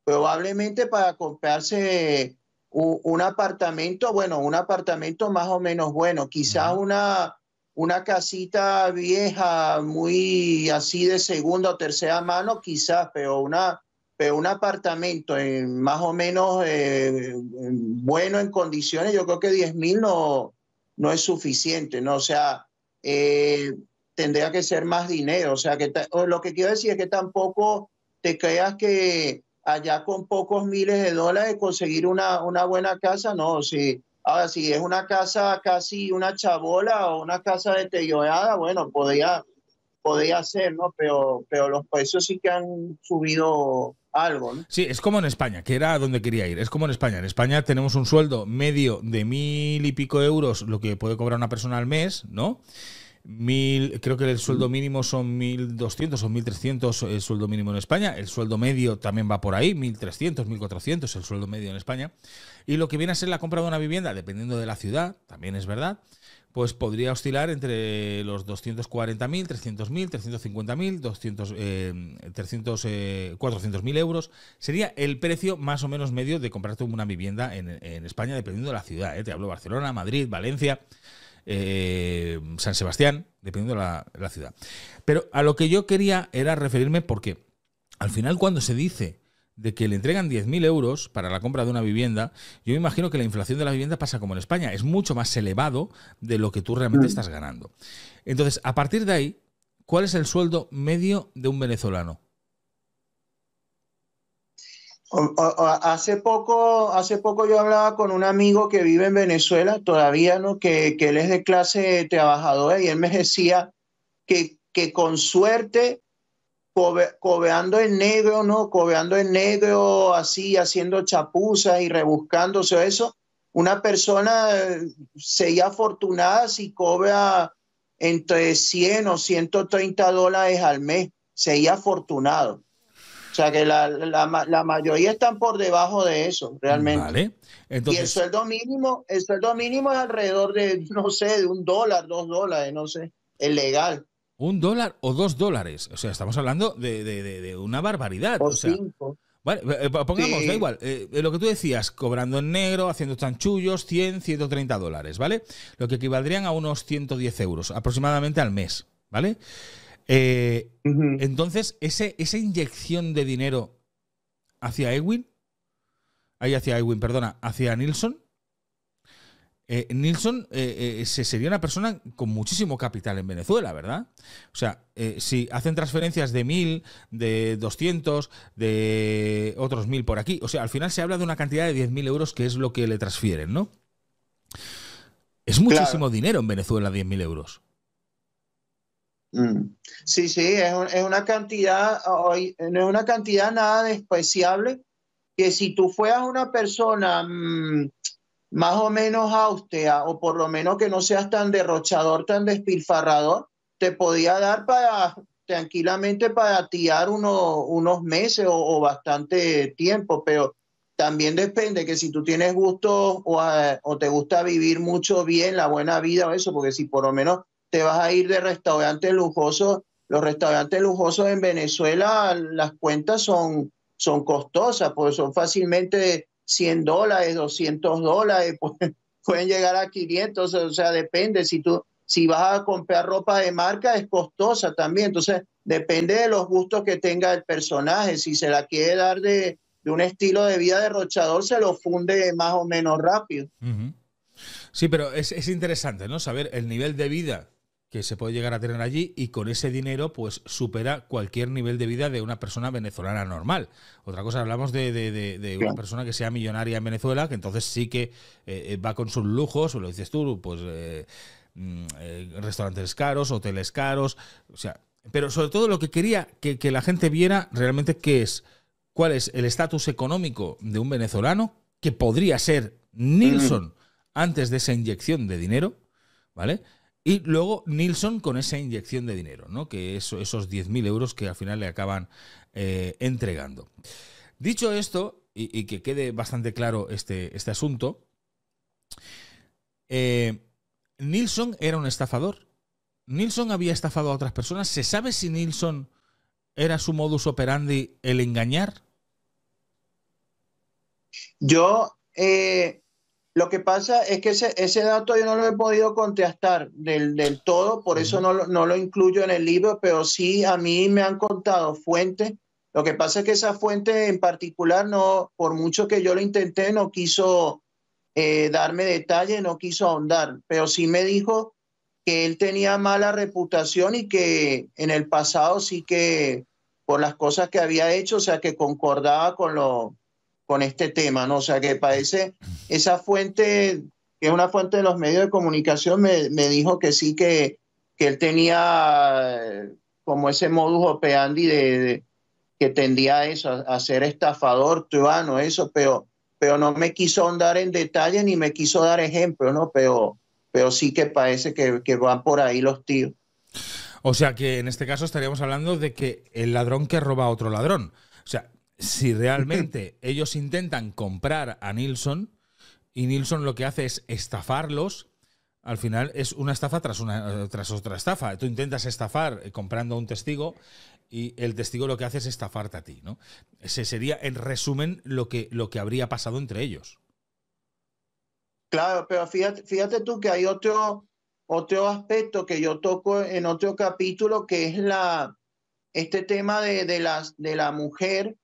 probablemente para comprarse un, un, apartamento, bueno, un apartamento más o menos bueno, quizás una, una casita vieja, muy así de segunda o tercera mano, quizás, pero una, pero un apartamento en más o menos eh, bueno en condiciones, yo creo que 10 mil no, no es suficiente, ¿no? O sea, eh, tendría que ser más dinero. O sea, que lo que quiero decir es que tampoco te creas que allá con pocos miles de dólares conseguir una, buena casa, no. Si, ahora, si es una casa casi una chabola o una casa deteriorada, bueno, podría, ser, ¿no? Pero, pero los precios sí que han subido algo. Sí, es como en España, que era donde quería ir. Es como en España. En España tenemos un sueldo medio de mil y pico euros, lo que puede cobrar una persona al mes, ¿no? Mil, creo que el sueldo mínimo son 1.200 o 1.300 el eh, sueldo mínimo en España, el sueldo medio también va por ahí, 1.300, 1.400 el sueldo medio en España, y lo que viene a ser la compra de una vivienda, dependiendo de la ciudad, también es verdad, pues podría oscilar entre los 240.000, 300.000, 350.000, 200, 300, 400.000 euros. Sería el precio más o menos medio de comprarte una vivienda en, España, dependiendo de la ciudad. ¿eh? Te hablo Barcelona, Madrid, Valencia, eh, San Sebastián, dependiendo de la, ciudad. Pero a lo que yo quería era referirme porque al final cuando se dice de que le entregan 10.000 euros para la compra de una vivienda, yo me imagino que la inflación de la vivienda pasa como en España, es mucho más elevado de lo que tú realmente mm. estás ganando. Entonces, a partir de ahí, ¿cuál es el sueldo medio de un venezolano? Hace poco, hace poco yo hablaba con un amigo que vive en Venezuela, todavía no, que, él es de clase trabajadora y él me decía que, que con suerte cobeando en negro, ¿no? Cobeando en negro, así, haciendo chapuzas y rebuscándose eso. Una persona eh, sería afortunada si cobra entre 100 o 130 dólares al mes. Sería afortunado. O sea que la, mayoría están por debajo de eso, realmente. y el sueldo mínimo, el sueldo mínimo es alrededor de, no sé, de un dólar, dos dólares, no sé, es legal. Un dólar o dos dólares. O sea, estamos hablando de, una barbaridad. O, Vale, eh, eh, pongamos, da igual, eh, lo que tú decías, cobrando en negro, haciendo chanchullos, 100, 130 dólares, ¿vale? Lo que equivaldrían a unos 110 euros aproximadamente al mes, ¿vale? Entonces, ese, esa inyección de dinero hacia Ewin, ahí hacia Ewing, perdona, hacia Nilsson, eh, Nilsson eh, eh, sería una persona con muchísimo capital en Venezuela, ¿verdad? O sea, si hacen transferencias de 1.000, de 200, de otros mil por aquí, o sea, al final se habla de una cantidad de 10.000 euros que es lo que le transfieren, ¿no? Es muchísimo dinero en Venezuela, 10.000 euros. Mm. Sí, sí, es, una cantidad, no es una cantidad nada despreciable, que si tú fueras una persona... Mm, más o menos austera o por lo menos que no seas tan derrochador, tan despilfarrador, te podía dar para tranquilamente para tirar unos meses o, bastante tiempo, pero también depende que si tú tienes gusto o, te gusta vivir mucho bien, la buena vida o eso, porque si por lo menos te vas a ir de restaurantes lujosos, los restaurantes lujosos en Venezuela, las cuentas son, son costosas, porque son fácilmente 100 dólares, 200 dólares, pueden, llegar a 500, o sea, depende. Si tú si vas a comprar ropa de marca es costosa también, entonces depende de los gustos que tenga el personaje. Si se la quiere dar de, un estilo de vida derrochador, se lo funde más o menos rápido. Sí, pero es, es interesante, ¿no? Saber el nivel de vida que se puede llegar a tener allí y con ese dinero pues supera cualquier nivel de vida de una persona venezolana normal. Otra cosa, hablamos de, una persona que sea millonaria en Venezuela, que entonces sí que eh, eh, va con sus lujos, o lo dices tú, pues eh, mm, restaurantes caros, hoteles caros, o sea, pero sobre todo lo que quería que, la gente viera realmente qué es, cuál es el estatus económico de un venezolano que podría ser Nilsson antes de esa inyección de dinero, ¿vale? Y luego Nilsson con esa inyección de dinero, ¿no? que esos 10.000 euros que al final le acaban eh, entregando. Dicho esto, y, que quede bastante claro este, este asunto, eh, Nilsson era un estafador. Nilsson había estafado a otras personas. ¿Se sabe si Nilsson era su modus operandi el engañar? Yo eh, lo que pasa es que ese, ese dato yo no lo he podido contrastar del, todo, por eso no lo, no incluyo en el libro, pero sí a mí me han contado fuentes. Lo que pasa es que esa fuente en particular, no, por mucho que yo lo intenté, no quiso eh, darme detalle, no quiso ahondar, pero sí me dijo que él tenía mala reputación y que en el pasado sí que por las cosas que había hecho, o sea, que concordaba con lo, con este tema, ¿no? O sea, que parece esa fuente, que es una fuente de los medios de comunicación, me, dijo que sí, que, que, él tenía eh, como ese modus operandi de, que tendía a eso, a, ser estafador, truano, eso, pero, pero no me quiso andar en detalle ni me quiso dar ejemplo, ¿no? Pero, pero sí que parece que, que van por ahí los tíos. O sea que en este caso estaríamos hablando de que el ladrón que roba a otro ladrón. O sea, si realmente ellos intentan comprar a Nilsson y Nilsson lo que hace es estafarlos, al final es una estafa tras, una, tras otra estafa. Tú intentas estafar eh, comprando a un testigo y el testigo lo que hace es estafarte a ti. ¿no? Ese sería, en resumen, lo que, lo que habría pasado entre ellos. Claro, pero fíjate, fíjate tú que hay otro, otro aspecto que yo toco en otro capítulo, que es la, este tema de, las, de la mujer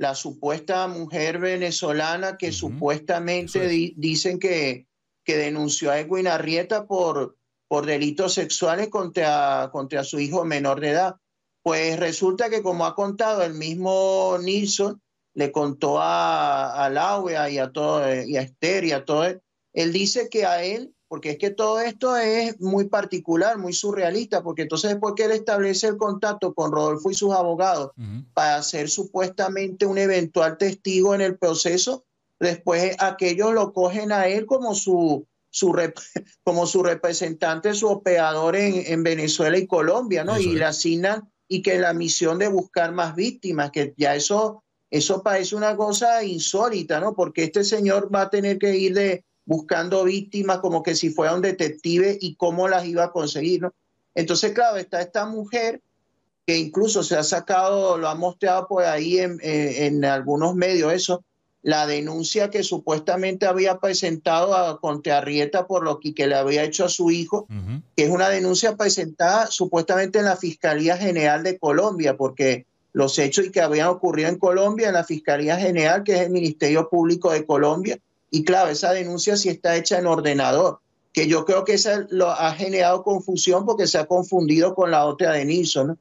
la supuesta mujer venezolana que supuestamente dicen que, que denunció a Edwin Arrieta por, por delitos sexuales contra, contra su hijo menor de edad. Pues resulta que, como ha contado el mismo Nilsson, le contó a, Laura y a, todo, y a Esther y a todo, él dice que a él porque es que todo esto es muy particular, muy surrealista, porque entonces después que él establece el contacto con Rodolfo y sus abogados para ser supuestamente un eventual testigo en el proceso, después aquellos lo cogen a él como su, su como su representante, su operador en, Venezuela y Colombia, ¿no? y es. le asignan y que la misión de buscar más víctimas, que ya eso, eso parece una cosa insólita, ¿no? Porque este señor va a tener que ir de buscando víctimas como que si fuera un detective y cómo las iba a conseguir. Entonces, claro, está esta mujer que incluso se ha sacado, lo ha mostrado por ahí en, algunos medios, eso, la denuncia que supuestamente había presentado a, contra Arrieta por lo que, que, le había hecho a su hijo, que es una denuncia presentada supuestamente en la Fiscalía General de Colombia, porque los hechos que habían ocurrido en Colombia, en la Fiscalía General, que es el Ministerio Público de Colombia, y claro, esa denuncia sí está hecha en ordenador, que yo creo que esa lo ha generado confusión porque se ha confundido con la otra de Nilsson.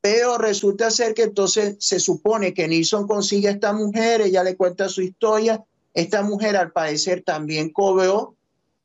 Pero resulta ser que entonces se supone que Nilsson consigue a esta mujer, ella le cuenta su historia, esta mujer al parecer también cobeó,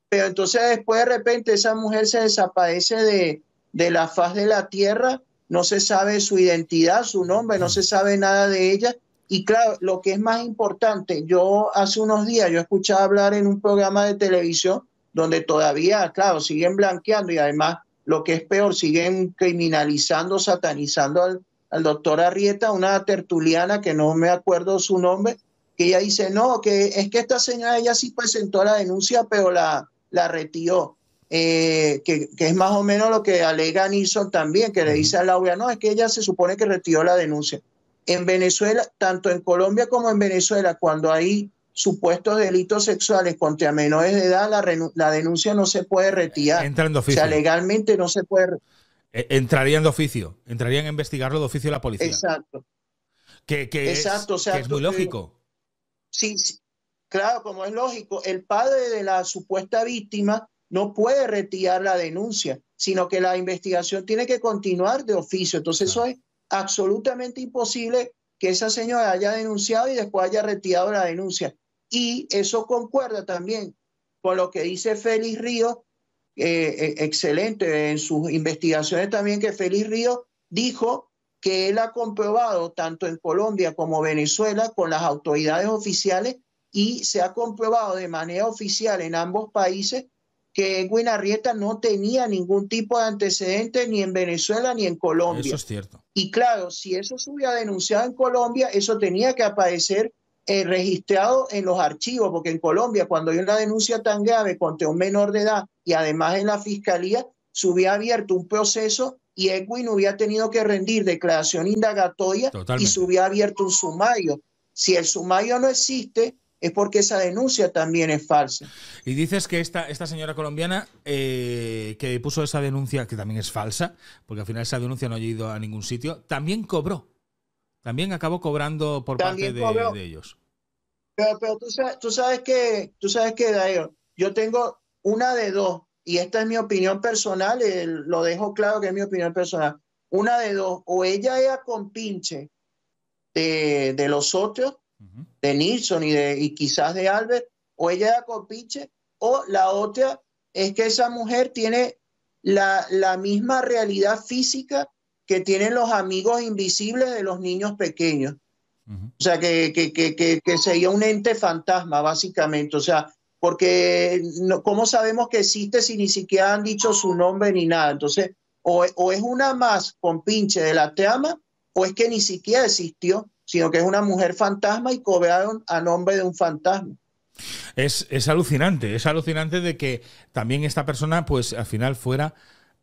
pero entonces después de repente esa mujer se desaparece de la faz de la tierra, no se sabe su identidad, su nombre, no se sabe nada de ella y claro, lo que es más importante, yo hace unos días yo escuchaba hablar en un programa de televisión donde todavía, claro, siguen blanqueando y además lo que es peor, siguen criminalizando, satanizando al, doctor Arrieta, una tertuliana que no me acuerdo su nombre, que ella dice, no, que es que esta señora, ella sí presentó la denuncia, pero la, la retiró. Eh, que, que, es más o menos lo que alega Nilsson también, que le dice a Laura, no, es que ella se supone que retiró la denuncia en Venezuela, tanto en Colombia como en Venezuela, cuando hay supuestos delitos sexuales contra menores de edad, la, denuncia no se puede retirar. Entran de oficio. O sea, legalmente no se puede. Eh, entrarían de oficio, entrarían a investigarlo de oficio la policía. Exacto. Que, que es, muy lógico. Sí, sí, claro, como es lógico, el padre de la supuesta víctima no puede retirar la denuncia, sino que la investigación tiene que continuar de oficio. Entonces, eso es absolutamente imposible que esa señora haya denunciado y después haya retirado la denuncia. Y eso concuerda también con lo que dice Félix Ríos, eh, excelente en sus investigaciones también, que Félix Ríos dijo que él ha comprobado tanto en Colombia como Venezuela con las autoridades oficiales y se ha comprobado de manera oficial en ambos países que Edwin Arrieta no tenía ningún tipo de antecedente ni en Venezuela ni en Colombia. Eso es cierto. Y claro, si eso se hubiera denunciado en Colombia, eso tenía que aparecer eh, registrado en los archivos, porque en Colombia cuando hay una denuncia tan grave contra un menor de edad y además en la fiscalía, se hubiera abierto un proceso y Edwin hubiera tenido que rendir declaración indagatoria y se hubiera abierto un sumario. Si el sumario no existe, es porque esa denuncia también es falsa. Y dices que esta, esta señora colombiana eh, que puso esa denuncia, que también es falsa, porque al final esa denuncia no ha ido a ningún sitio, también cobró. También acabó cobrando por parte de, ellos. Pero, tú, sabes, tú sabes que, tú sabes que yo tengo una de dos, y esta es mi opinión personal, eh, lo dejo claro que es mi opinión personal. Una de dos, o ella era compinche de, de los otros, de Nilsson y, de, quizás de Albert, o ella de compinche o la otra es que esa mujer tiene la, misma realidad física que tienen los amigos invisibles de los niños pequeños. O sea, que, que, sería un ente fantasma, básicamente. O sea, porque no, ¿cómo sabemos que existe si ni siquiera han dicho su nombre ni nada? Entonces, o, es una más con de la trama o es que ni siquiera existió sino que es una mujer fantasma y cobraron a nombre de un fantasma. Es, alucinante, es alucinante de que también esta persona, pues al final fuera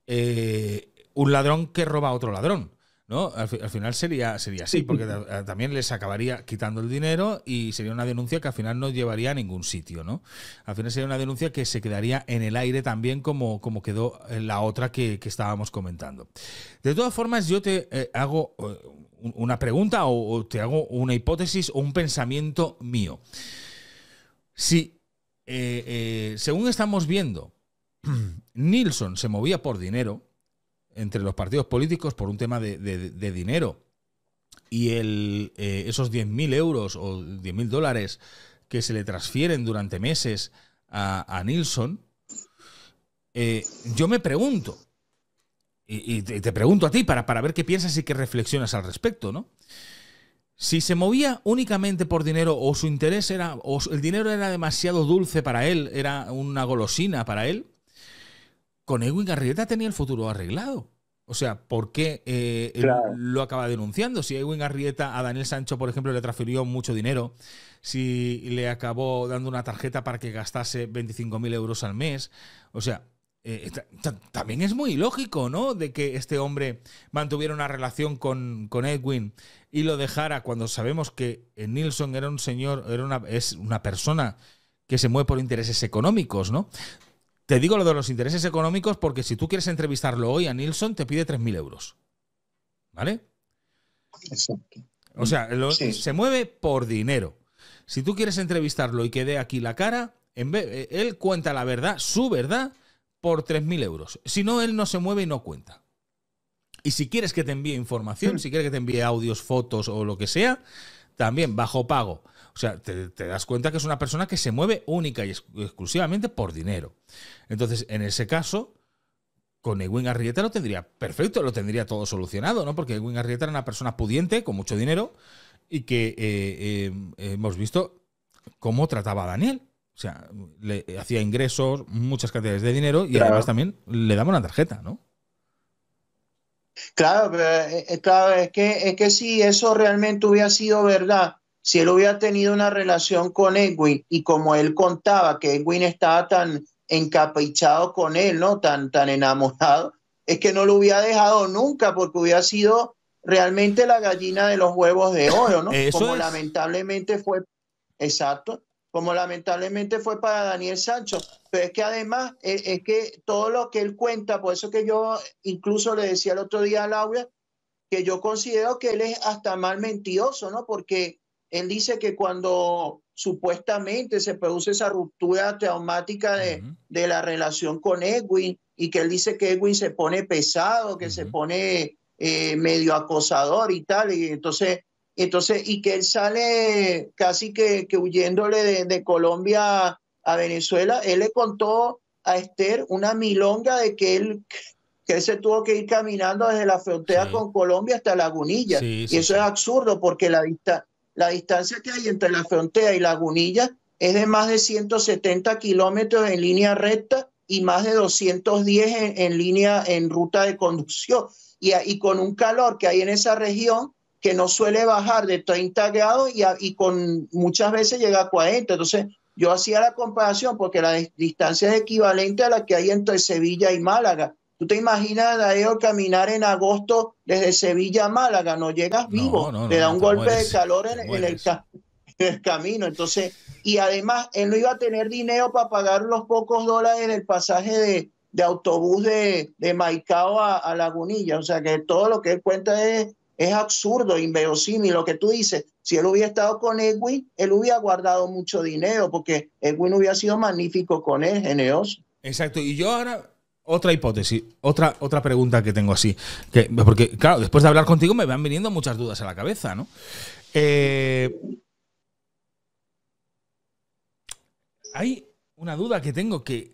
eh, un ladrón que roba a otro ladrón. ¿no? Al, final sería, sería así, porque también les acabaría quitando el dinero y sería una denuncia que al final no llevaría a ningún sitio, ¿no? Al final sería una denuncia que se quedaría en el aire también como, como quedó eh, la otra que, estábamos comentando. De todas formas, yo te eh, hago una pregunta o, te hago una hipótesis o un pensamiento mío. Si, eh, eh, según estamos viendo, Nilsson se movía por dinero entre los partidos políticos por un tema de, dinero y el, eh, esos 10.000 euros o 10.000 dólares que se le transfieren durante meses a, Nilsson, yo me pregunto, y, te pregunto a ti para, para ver qué piensas y qué reflexionas al respecto, ¿no? Si se movía únicamente por dinero o su interés era, o el dinero era demasiado dulce para él, era una golosina para él, con Edwin Arrieta tenía el futuro arreglado. O sea, ¿por qué eh, lo acaba denunciando? Si Edwin Arrieta a Daniel Sancho, por ejemplo, le transfirió mucho dinero, si le acabó dando una tarjeta para que gastase 25.000 euros al mes, o sea, eh, también es muy lógico ¿no? De que este hombre mantuviera una relación con, Edwin y lo dejara cuando sabemos que eh, Nilsson era un señor, era una, es una persona que se mueve por intereses económicos, ¿no? Te digo lo de los intereses económicos porque si tú quieres entrevistarlo hoy a Nilsson, te pide 3.000 euros. ¿Vale? O sea, se mueve por dinero. Si tú quieres entrevistarlo y que dé aquí la cara, eh, él cuenta la verdad, su verdad, por 3.000 euros. Si no, él no se mueve y no cuenta. Y si quieres que te envíe información, hmm. si quieres que te envíe audios, fotos o lo que sea, también bajo pago. O sea, te, das cuenta que es una persona que se mueve única y exclusivamente por dinero. Entonces, en ese caso, con Ewing Arrieta lo tendría perfecto, lo tendría todo solucionado, ¿no? Porque Ewing Arrieta era una persona pudiente, con mucho dinero, y que eh, eh, hemos visto cómo trataba a Daniel. O sea, le eh, hacía ingresos, muchas cantidades de dinero y además también le daba una tarjeta, ¿no? Eh, eh, claro, es, que, es que si eso realmente hubiera sido verdad, si él hubiera tenido una relación con Edwin y como él contaba que Edwin estaba tan encaprichado con él, ¿no? Tan, tan enamorado, es que no lo hubiera dejado nunca porque hubiera sido realmente la gallina de los huevos de oro, ¿no? como lamentablemente fue. Exacto como lamentablemente fue para Daniel Sancho. Pero es que además eh, es, que todo lo que él cuenta, por eso que yo incluso le decía el otro día a Laura, que yo considero que él es hasta mal mentiroso, ¿no? Porque él dice que cuando supuestamente se produce esa ruptura traumática de, de la relación con Edwin y que él dice que Edwin se pone pesado, que se pone eh, medio acosador y tal, y entonces entonces, y que él sale casi que, huyéndole de, Colombia a Venezuela, él le contó a Esther una milonga de que él, que se tuvo que ir caminando desde la frontera con Colombia hasta Lagunilla. y eso es absurdo porque la, la distancia que hay entre la frontera y Lagunilla es de más de 170 kilómetros en línea recta y más de 210 en, línea en ruta de conducción. Y, y con un calor que hay en esa región, que no suele bajar de 30 grados y, con muchas veces llega a 40. Entonces, yo hacía la comparación porque la distancia es equivalente a la que hay entre Sevilla y Málaga. Tú te imaginas a caminar en agosto desde Sevilla a Málaga, no llegas vivo, no, te da un golpe de calor en, el, camino. Entonces, y además, él no iba a tener dinero para pagar los pocos dólares en el pasaje de, autobús de, Maicao a, a Lagunilla. O sea que todo lo que él cuenta es es absurdo, inverosímil lo que tú dices. Si él hubiera estado con Edwin, él hubiera guardado mucho dinero porque Edwin hubiera sido magnífico con él, genioso. Exacto. Y yo ahora, otra hipótesis, otra, otra pregunta que tengo así. porque, claro, después de hablar contigo me van viniendo muchas dudas a la cabeza, ¿no? Eh, hay una duda que tengo que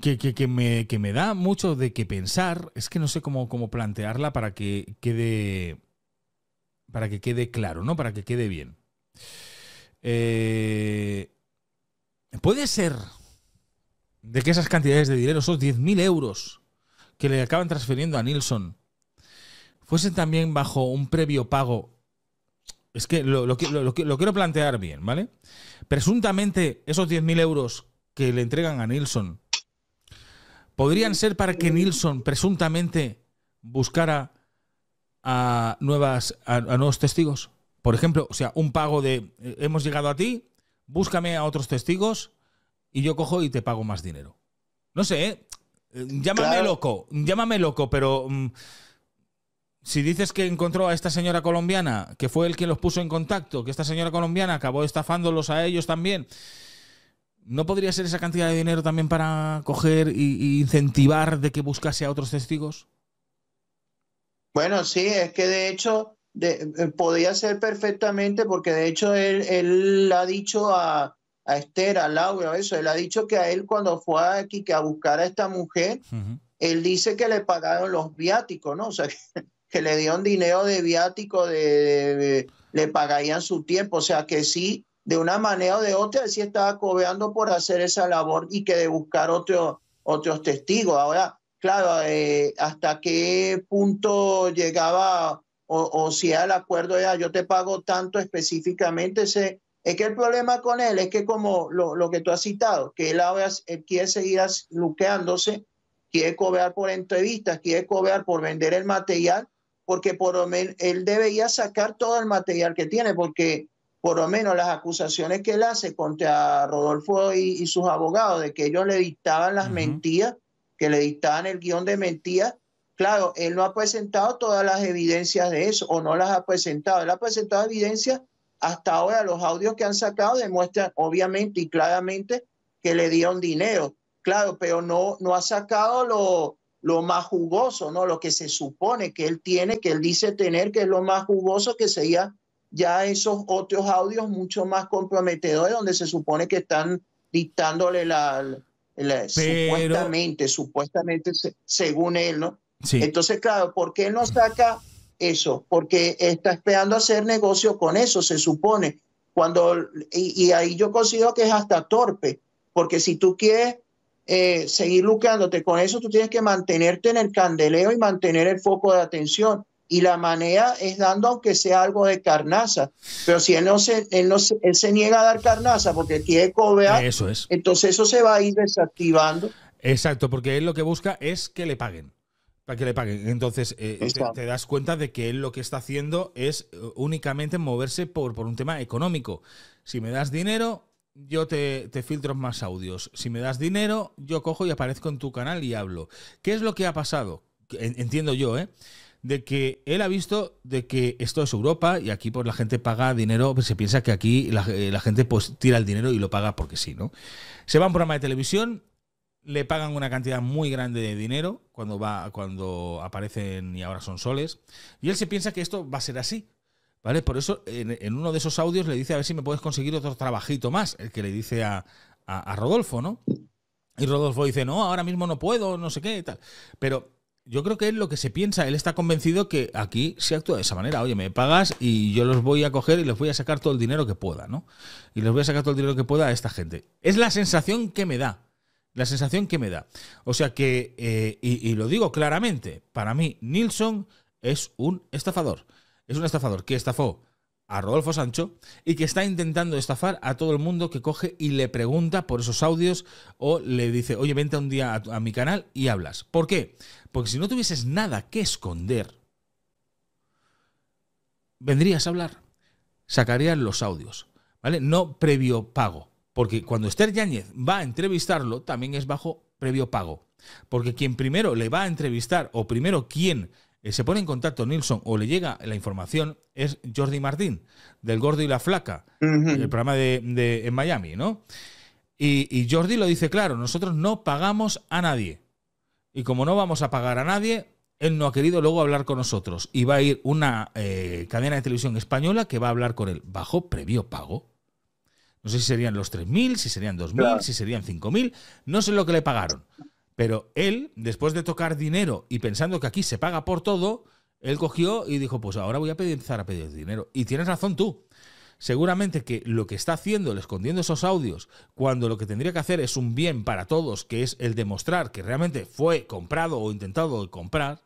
que, me, da mucho de qué pensar, es que no sé cómo, cómo plantearla para que quede para que quede claro, ¿no? Para que quede bien. Eh, puede ser de que esas cantidades de dinero, esos 10.000 euros que le acaban transfiriendo a Nilsson, fuesen también bajo un previo pago. Es que lo, lo quiero plantear bien, ¿vale? Presuntamente esos 10.000 euros que le entregan a Nilsson podrían ser para que Nilsson presuntamente buscara a, nuevas, a, nuevos testigos. Por ejemplo, o sea, un pago de eh, hemos llegado a ti, búscame a otros testigos y yo cojo y te pago más dinero. No sé, ¿eh? Eh, llámame loco, llámame loco, pero mm, si dices que encontró a esta señora colombiana, que fue el que los puso en contacto, que esta señora colombiana acabó estafándolos a ellos también, ¿No podría ser esa cantidad de dinero también para coger e incentivar de que buscase a otros testigos? Bueno, sí, es que de hecho eh, podía ser perfectamente porque de hecho él, ha dicho a, Esther, a Laura, eso, él ha dicho que a él cuando fue aquí que a buscar a esta mujer, él dice que le pagaron los viáticos, ¿no? O sea, que, le dieron dinero de viático, le pagarían su tiempo, o sea que sí, de una manera o de otra, sí estaba cobeando por hacer esa labor y que de buscar otro, otros testigos. Ahora, claro, eh, hasta qué punto llegaba o, si era el acuerdo ya yo te pago tanto específicamente, ese, es que el problema con él es que como lo, que tú has citado, que él, ahora, quiere seguir luqueándose quiere cobrar por entrevistas, quiere cobrar por vender el material, porque por él, él debería sacar todo el material que tiene, porque por lo menos las acusaciones que él hace contra Rodolfo y, sus abogados de que ellos le dictaban las mentiras, que le dictaban el guión de mentiras, claro, él no ha presentado todas las evidencias de eso o no las ha presentado. Él ha presentado evidencias hasta ahora, los audios que han sacado demuestran obviamente y claramente que le dieron dinero, claro, pero no, no ha sacado lo, lo más jugoso, ¿no? Lo que se supone que él tiene, que él dice tener, que es lo más jugoso que sería ya esos otros audios mucho más comprometedores donde se supone que están dictándole la, supuestamente, supuestamente según él, ¿no? Entonces, claro, ¿por qué no saca eso? Porque está esperando hacer negocio con eso, se supone. Cuando, y, ahí yo considero que es hasta torpe, porque si tú quieres eh, seguir lucrándote con eso, tú tienes que mantenerte en el candeleo y mantener el foco de atención y la manera es dando aunque sea algo de carnaza. Pero si él no se, niega a dar carnaza porque quiere cobrar, eso es. entonces eso se va a ir desactivando. Exacto, porque él lo que busca es que le paguen. Para que le paguen. Entonces, eh, te, das cuenta de que él lo que está haciendo es eh, únicamente moverse por, por un tema económico. Si me das dinero, yo te, te, filtro más audios. Si me das dinero, yo cojo y aparezco en tu canal y hablo. ¿Qué es lo que ha pasado? Entiendo yo, ¿eh? de que él ha visto de que esto es Europa y aquí pues, la gente paga dinero, pues, se piensa que aquí eh, la, gente pues tira el dinero y lo paga porque sí, ¿no? Se va a un programa de televisión, le pagan una cantidad muy grande de dinero cuando va cuando aparecen y ahora son soles y él se piensa que esto va a ser así. ¿Vale? Por eso en, uno de esos audios le dice a ver si me puedes conseguir otro trabajito más, el que le dice a, a Rodolfo, ¿no? Y Rodolfo dice, no, ahora mismo no puedo, no sé qué, y tal. Pero yo creo que es lo que se piensa. Él está convencido que aquí se actúa de esa manera. Oye, me pagas y yo los voy a coger y les voy a sacar todo el dinero que pueda, ¿no? Y les voy a sacar todo el dinero que pueda a esta gente. Es la sensación que me da. La sensación que me da. O sea que, eh, y, lo digo claramente, para mí Nilsson es un estafador. Es un estafador que estafó a Rodolfo Sancho y que está intentando estafar a todo el mundo que coge y le pregunta por esos audios o le dice, oye, vente un día a, mi canal y hablas. ¿Por qué? Porque si no tuvieses nada que esconder, vendrías a hablar, sacarías los audios, ¿vale? No previo pago, porque cuando Esther Yáñez va a entrevistarlo, también es bajo previo pago, porque quien primero le va a entrevistar o primero quien eh, se pone en contacto Nilsson o le llega la información es Jordi Martín, del Gordo y la Flaca, el programa de, en Miami, ¿no? Y, Jordi lo dice claro, nosotros no pagamos a nadie. Y como no vamos a pagar a nadie, él no ha querido luego hablar con nosotros. Y va a ir una eh, cadena de televisión española que va a hablar con él bajo previo pago. No sé si serían los 3.000, si serían 2.000, si serían 5.000, no sé lo que le pagaron. Pero él, después de tocar dinero y pensando que aquí se paga por todo, él cogió y dijo, pues ahora voy a empezar a pedir dinero. Y tienes razón tú. Seguramente que lo que está haciendo, el escondiendo esos audios, cuando lo que tendría que hacer es un bien para todos, que es el demostrar que realmente fue comprado o intentado comprar,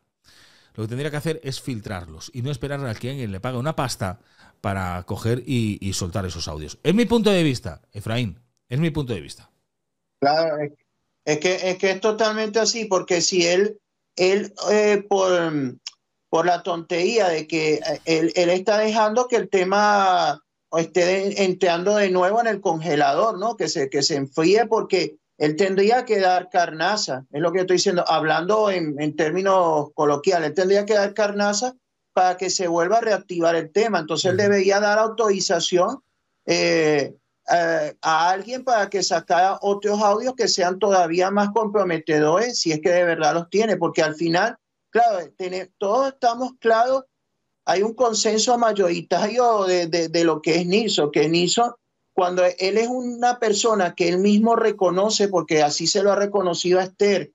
lo que tendría que hacer es filtrarlos y no esperar a que le pague una pasta para coger y, soltar esos audios. Es mi punto de vista, Efraín, es mi punto de vista. Claro, es es que, es que es totalmente así, porque si él, él eh, por, la tontería de que eh, él, está dejando que el tema esté entrando de nuevo en el congelador, ¿no? Que se, que se enfríe porque él tendría que dar carnaza, es lo que estoy diciendo, hablando en, términos coloquiales, él tendría que dar carnaza para que se vuelva a reactivar el tema. Entonces él debería dar autorización eh, eh, a alguien para que sacara otros audios que sean todavía más comprometedores, si es que de verdad los tiene, porque al final, claro, todos estamos claros, hay un consenso mayoritario de, lo que es Niso que Niso cuando él es una persona que él mismo reconoce, porque así se lo ha reconocido a Esther,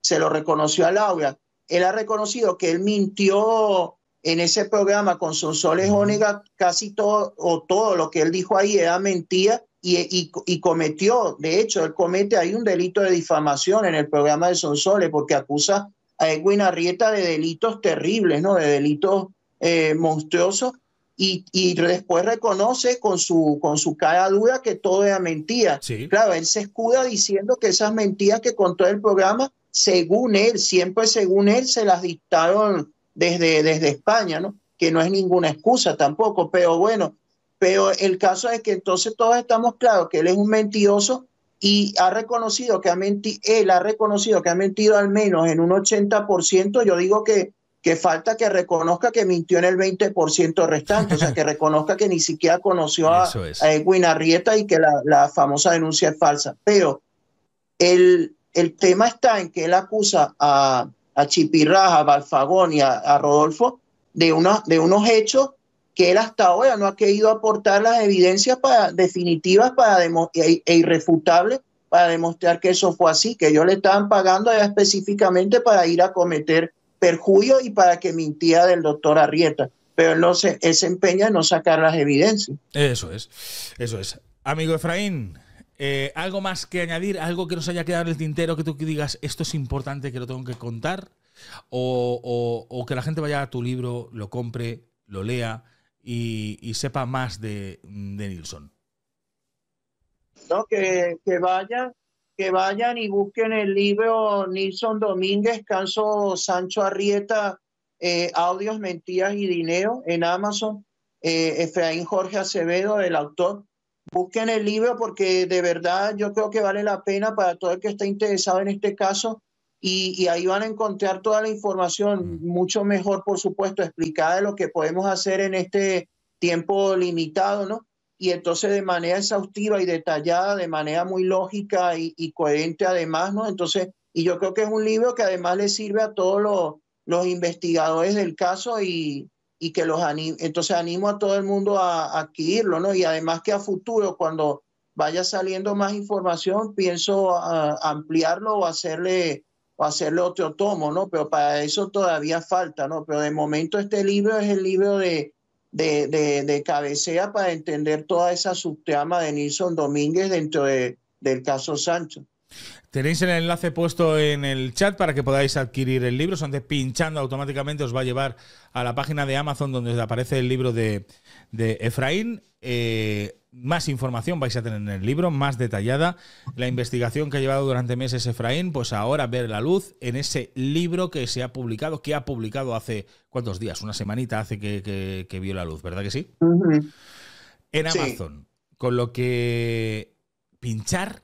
se lo reconoció a Laura, él ha reconocido que él mintió en ese programa con Sonsoles óniga casi todo o todo lo que él dijo ahí era mentira y, y, cometió, de hecho, él comete, ahí un delito de difamación en el programa de Sonsoles porque acusa a Edwin Arrieta de delitos terribles, ¿no? De delitos eh, monstruosos y, y, después reconoce con su, con su cara dura que todo era mentira. Claro, él se escuda diciendo que esas mentiras que contó el programa, según él, siempre según él, se las dictaron desde, España, ¿no? Que no es ninguna excusa tampoco, pero bueno, pero el caso es que entonces todos estamos claros que él es un mentiroso y ha reconocido que ha mentido, él ha reconocido que ha mentido al menos en un 80%, yo digo que, que falta que reconozca que mintió en el 20% restante, o sea, que reconozca que ni siquiera conoció a, Edwin Arrieta y que la, la, famosa denuncia es falsa. Pero el, el tema está en que él acusa a, a Chipirraja, a Balfagón y a, Rodolfo de, de unos hechos que él hasta ahora no ha querido aportar las evidencias para, definitivas para e, e, irrefutables para demostrar que eso fue así, que ellos le estaban pagando específicamente para ir a cometer perjuicio y para que mintiera del doctor Arrieta. Pero no se, él se empeña en no sacar las evidencias. Eso es, eso es. Amigo Efraín, eh, ¿Algo más que añadir? ¿Algo que nos haya quedado en el tintero que tú digas esto es importante que lo tengo que contar? O, que la gente vaya a tu libro, lo compre, lo lea y, sepa más de, de Nilsson. No, que, que vayan, que vayan y busquen el libro Nilsson Domínguez, Canso Sancho Arrieta, eh, Audios, Mentiras y Dinero en Amazon. Eh, Efraín Jorge Acevedo, el autor, busquen el libro porque de verdad yo creo que vale la pena para todo el que está interesado en este caso y, ahí van a encontrar toda la información mucho mejor, por supuesto, explicada de lo que podemos hacer en este tiempo limitado, ¿no? Y entonces de manera exhaustiva y detallada, de manera muy lógica y, coherente además, ¿no? Entonces, y yo creo que es un libro que además le sirve a todos los investigadores del caso y, y que los animo, entonces animo a todo el mundo a, adquirirlo, ¿no? Y además que a futuro, cuando vaya saliendo más información, pienso ah, ampliarlo o hacerle, o hacerle otro tomo, ¿no? Pero para eso todavía falta, ¿no? Pero de momento este libro es el libro de, de, de, para entender toda esa subtrama de Nilson Domínguez dentro del caso Sancho. Tenéis el enlace puesto en el chat para que podáis adquirir el libro. Antes pinchando automáticamente os va a llevar a la página de Amazon donde aparece el libro de, Efraín. Eh, más información vais a tener en el libro, más detallada. La investigación que ha llevado durante meses Efraín, pues ahora ver la luz en ese libro que se ha publicado, que ha publicado hace cuántos días, una semanita hace que, vio la luz, ¿verdad que sí? En Amazon. Con lo que pinchar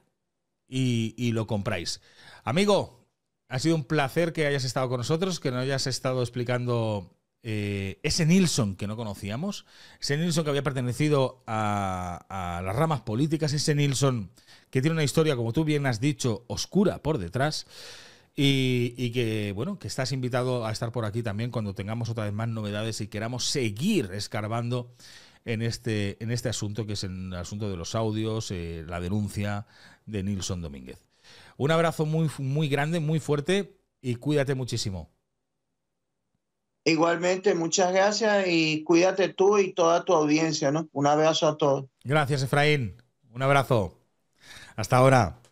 y, lo compráis. Amigo, ha sido un placer que hayas estado con nosotros, que nos hayas estado explicando eh, ese Nilsson que no conocíamos, ese Nilsson que había pertenecido a, las ramas políticas, ese Nilsson que tiene una historia, como tú bien has dicho, oscura por detrás. Y, que bueno, que estás invitado a estar por aquí también cuando tengamos otra vez más novedades y queramos seguir escarbando en este, en este asunto, que es el asunto de los audios, eh, la denuncia, de Nilson Domínguez. Un abrazo muy, muy grande, muy fuerte y cuídate muchísimo. Igualmente, muchas gracias y cuídate tú y toda tu audiencia, ¿no? Un abrazo a todos. Gracias, Efraín. Un abrazo. Hasta ahora.